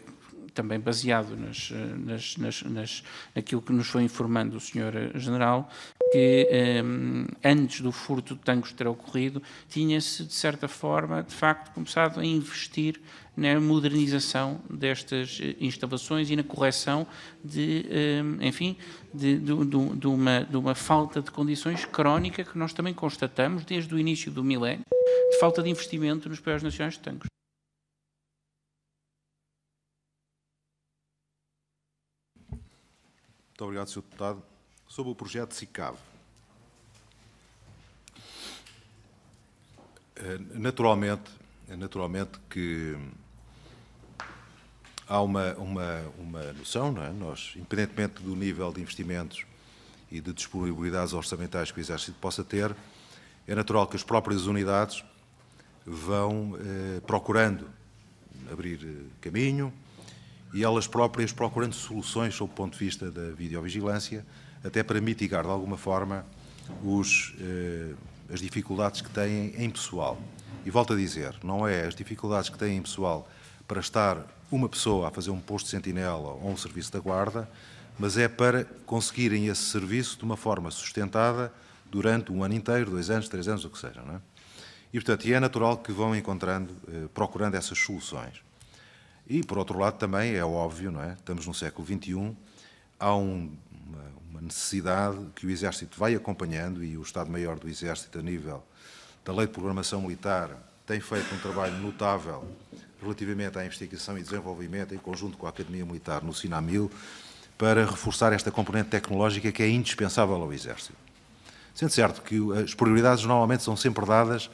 também baseado nas, nas, nas, nas, naquilo que nos foi informando o Sr. Eh, general, que um, ehm, antes do furto de tanques ter ocorrido, tinha-se, de certa forma, de facto, começado a investir na modernização destas eh, instalações e na correção de, ehm, enfim, de, de, de, uma, de, uma, falta de condições crónica que nós também constatamos desde o início do milénio, de falta de investimento nos projetos nacionais de tanques. Muito obrigado, Sr. Deputado. Sobre o projeto SICAV. Eh, naturalmente, é naturalmente que há uma, uma, uma noção, não é? Nós, independentemente do nível de investimentos e de disponibilidades orçamentais que o Exército possa ter, é natural que as próprias unidades vão eh, procurando abrir eh, caminho, e elas próprias procurando soluções sob o ponto de vista da videovigilância, até para mitigar de alguma forma os, eh, as dificuldades que têm em pessoal. E volto a dizer, não é as dificuldades que têm em pessoal para estar uma pessoa a fazer um posto de sentinela ou um serviço da guarda, mas é para conseguirem esse serviço de uma forma sustentada durante um ano inteiro, dois anos, três anos, o que seja. Não é? E, portanto, é natural que vão encontrando, eh, procurando essas soluções. E, por outro lado, também é óbvio, não é? Estamos no século XXI, há um, uma, uma, necessidade que o Exército vai acompanhando e o Estado-Maior do Exército, a nível da Lei de Programação Militar, tem feito um trabalho notável relativamente à investigação e desenvolvimento, em conjunto com a Academia Militar no Sinamil, para reforçar esta componente tecnológica que é indispensável ao Exército. Sendo certo que eh, as prioridades normalmente são sempre dadas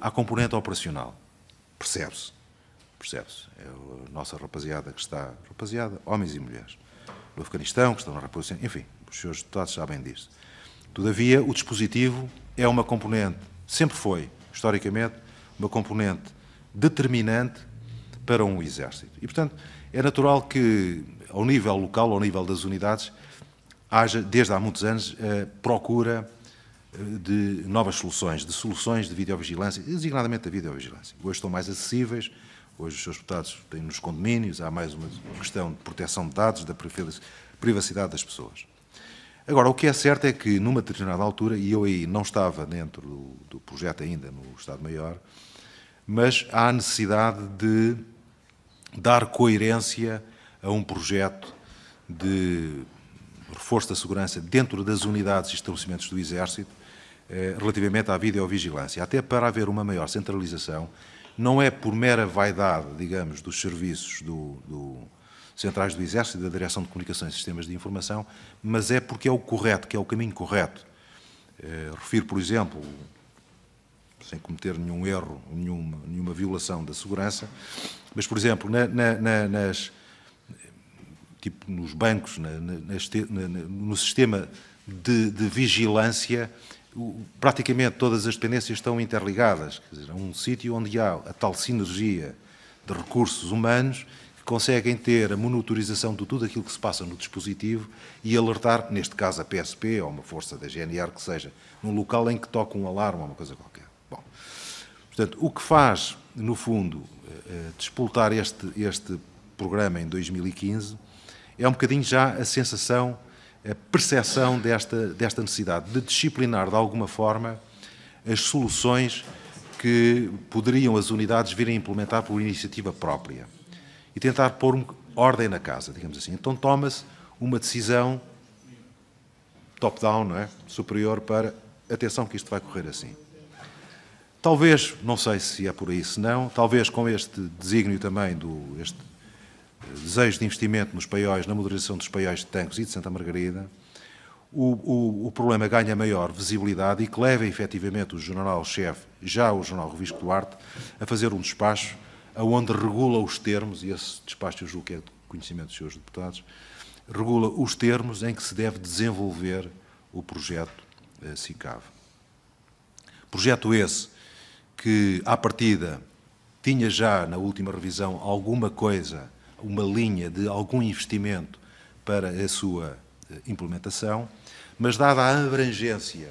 à componente operacional, percebe-se percebe-se? É a nossa rapaziada que está, rapaziada, homens e mulheres, do Afeganistão, que estão na República enfim, os senhores deputados sabem disso. Todavia, o dispositivo é uma componente, sempre foi, historicamente, uma componente determinante para um exército. E, portanto, é natural que, ao nível local, ao nível das unidades, haja, desde há muitos anos, a eh, procura eh, de novas soluções, de soluções de videovigilância, designadamente da videovigilância. Hoje estão mais acessíveis, Hoje os seus deputados têm nos condomínios, há mais uma questão de proteção de dados, da privacidade das pessoas. Agora, o que é certo é que, numa determinada altura, e eu aí não estava dentro do, do projeto ainda no Estado-Maior, mas há a necessidade de dar coerência a um projeto de reforço da segurança dentro das unidades e estabelecimentos do Exército eh, relativamente à videovigilância, até para haver uma maior centralização não é por mera vaidade, digamos, dos serviços do, do centrais do Exército e da Direção de Comunicações e Sistemas de Informação, mas é porque é o correto, que é o caminho correto. Eh, refiro, por exemplo, sem cometer nenhum erro, nenhuma, nenhuma violação da segurança, mas, por exemplo, na, na, nas, tipo, nos bancos, na, no sistema de, de vigilância praticamente todas as dependências estão interligadas. Quer dizer, um sítio onde há a tal sinergia de recursos humanos que conseguem ter a monitorização de tudo aquilo que se passa no dispositivo e alertar, neste caso a PSP ou uma força da GNR que seja, num local em que toca um alarme ou uma coisa qualquer. Bom, portanto, o que faz, no fundo, eh, eh, despoltar este, este programa em 2015 é um bocadinho já a sensação a percepção desta, desta necessidade de disciplinar de alguma forma as soluções que poderiam as unidades virem implementar por iniciativa própria e tentar pôr ordem na casa, digamos assim. Então toma-se uma decisão top-down, é? superior para atenção que isto vai correr assim. Talvez, não sei se é por aí, se não, talvez com este desígnio também do este desejo de investimento nos paióis, na modernização dos paióis de Tancos e de Santa Margarida, o, o, o, problema ganha maior visibilidade e que leva efetivamente o jornal-chefe, já o jornal Revisco Duarte, a fazer um despacho onde regula os termos, e esse despacho eu julgo que é de conhecimento dos seus deputados, regula os termos em que se deve desenvolver o projeto eh, SICAV. Projeto esse que, à partida, tinha já na última revisão alguma coisa uma linha de algum investimento para a sua eh, implementação, mas dada a abrangência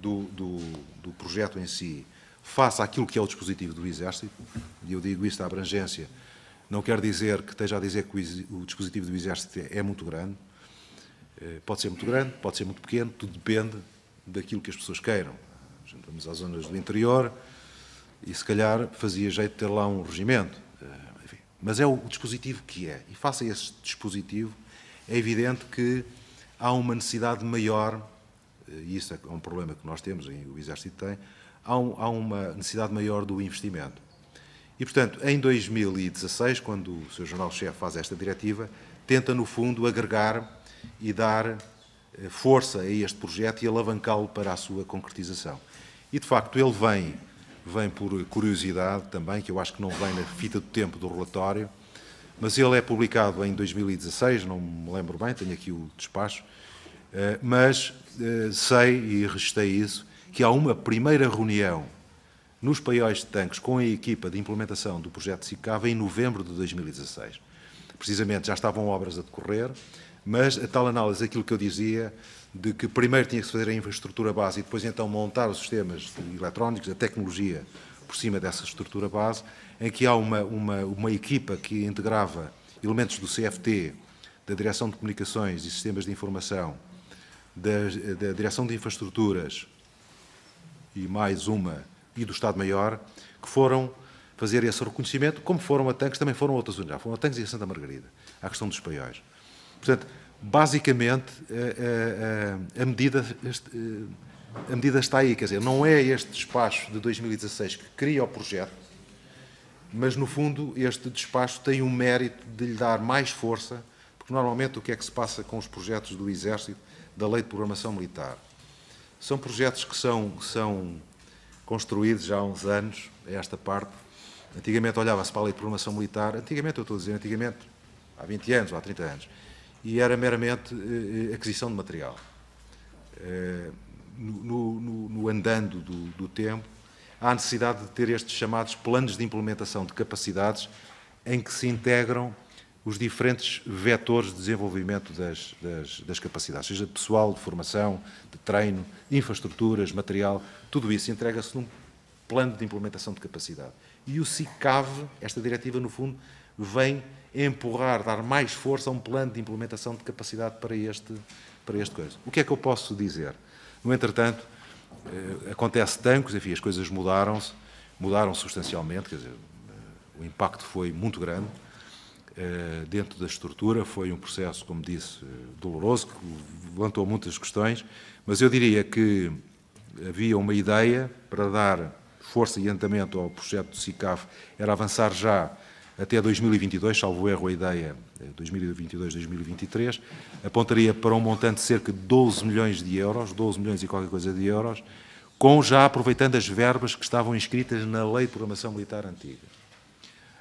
do, do, do projeto em si, face àquilo que é o dispositivo do Exército, e eu digo isto, a abrangência, não quer dizer que esteja a dizer que o, o dispositivo do Exército é, é muito grande, eh, pode ser muito grande, pode ser muito pequeno, tudo depende daquilo que as pessoas queiram. Vamos às zonas do interior e se calhar fazia jeito de ter lá um regimento mas é o dispositivo que é. E face a esse dispositivo, é evidente que há uma necessidade maior, eh, e isso é, é um problema que nós temos, e o Exército tem, há, um, há uma necessidade maior do investimento. E, portanto, em 2016, quando o Sr. Jornal-Chefe faz esta diretiva, tenta, no fundo, agregar e dar eh, força a este projeto e alavancá-lo para a sua concretização. E, de facto, ele vem vem por curiosidade também, que eu acho que não vem na fita do tempo do relatório, mas ele é publicado em 2016, não me lembro bem, tenho aqui o despacho, eh, mas eh, sei e registrei isso, que há uma primeira reunião nos paióis de tanques com a equipa de implementação do projeto SICAVA em novembro de 2016. Precisamente já estavam obras a decorrer, mas a tal análise, aquilo que eu dizia, de que primeiro tinha que se fazer a infraestrutura base e depois então montar os sistemas eletrónicos, a tecnologia por cima dessa estrutura base, em que há uma, uma, uma equipa que integrava elementos do CFT, da Direção de Comunicações e Sistemas de Informação, da, da Direção de Infraestruturas e mais uma, e do Estado-Maior, que foram fazer esse reconhecimento, como foram a Tanques, também foram outras unidades, foram a Tanques e a Santa Margarida, à questão dos paióis. Portanto, basicamente, a, eh, a, eh, a medida, eh, a medida está aí. Quer dizer, não é este despacho de 2016 que cria o projeto, mas, no fundo, este despacho tem o mérito de lhe dar mais força, porque normalmente o que é que se passa com os projetos do Exército, da Lei de Programação Militar? São projetos que são, são construídos já há uns anos, a é esta parte. Antigamente olhava-se para a Lei de Programação Militar, antigamente, eu estou a dizer antigamente, há 20 anos ou há 30 anos, e era meramente eh, aquisição de material. Eh, no, no, no andando do, do tempo, há necessidade de ter estes chamados planos de implementação de capacidades em que se integram os diferentes vetores de desenvolvimento das, das, das, capacidades, seja de pessoal, de formação, de treino, infraestruturas, material, tudo isso entrega-se num plano de implementação de capacidade. E o CICAV, esta diretiva, no fundo, vem empurrar, dar mais força a um plano de implementação de capacidade para este, para este coisa. O que é que eu posso dizer? No entretanto, eh, acontece tanto, enfim, as coisas mudaram-se, mudaram substancialmente, quer dizer, eh, o impacto foi muito grande eh, dentro da estrutura, foi um processo, como disse, doloroso, que levantou muitas questões, mas eu diria que havia uma ideia para dar força e andamento ao projeto do SICAF, era avançar já até 2022, salvo erro a ideia, 2022, eh, 2023, apontaria para um montante de cerca de 12 milhões de euros, 12 milhões e qualquer coisa de euros, com já aproveitando as verbas que estavam inscritas na Lei de Programação Militar Antiga.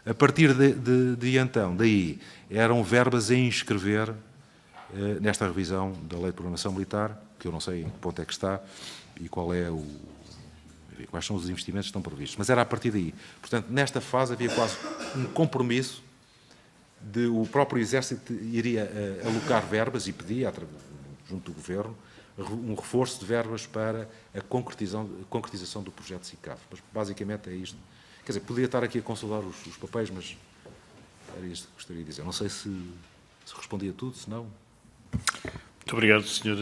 A partir de, de, de então, daí, eram verbas a inscrever eh, nesta revisão da Lei de Programação Militar, que eu não sei em que ponto é que está e qual é o, quais são os investimentos que estão previstos. Mas era a partir daí. Portanto, nesta fase havia quase um compromisso de o próprio Exército iria uh, alocar verbas e pedia, junto do Governo, um reforço de verbas para a concretização, a concretização do projeto SICAV. Mas basicamente é isto. Quer dizer, podia estar aqui a consultar os, os papéis, mas era isto que gostaria de dizer. Não sei se, se respondi a tudo, se não. Muito obrigado, Sr.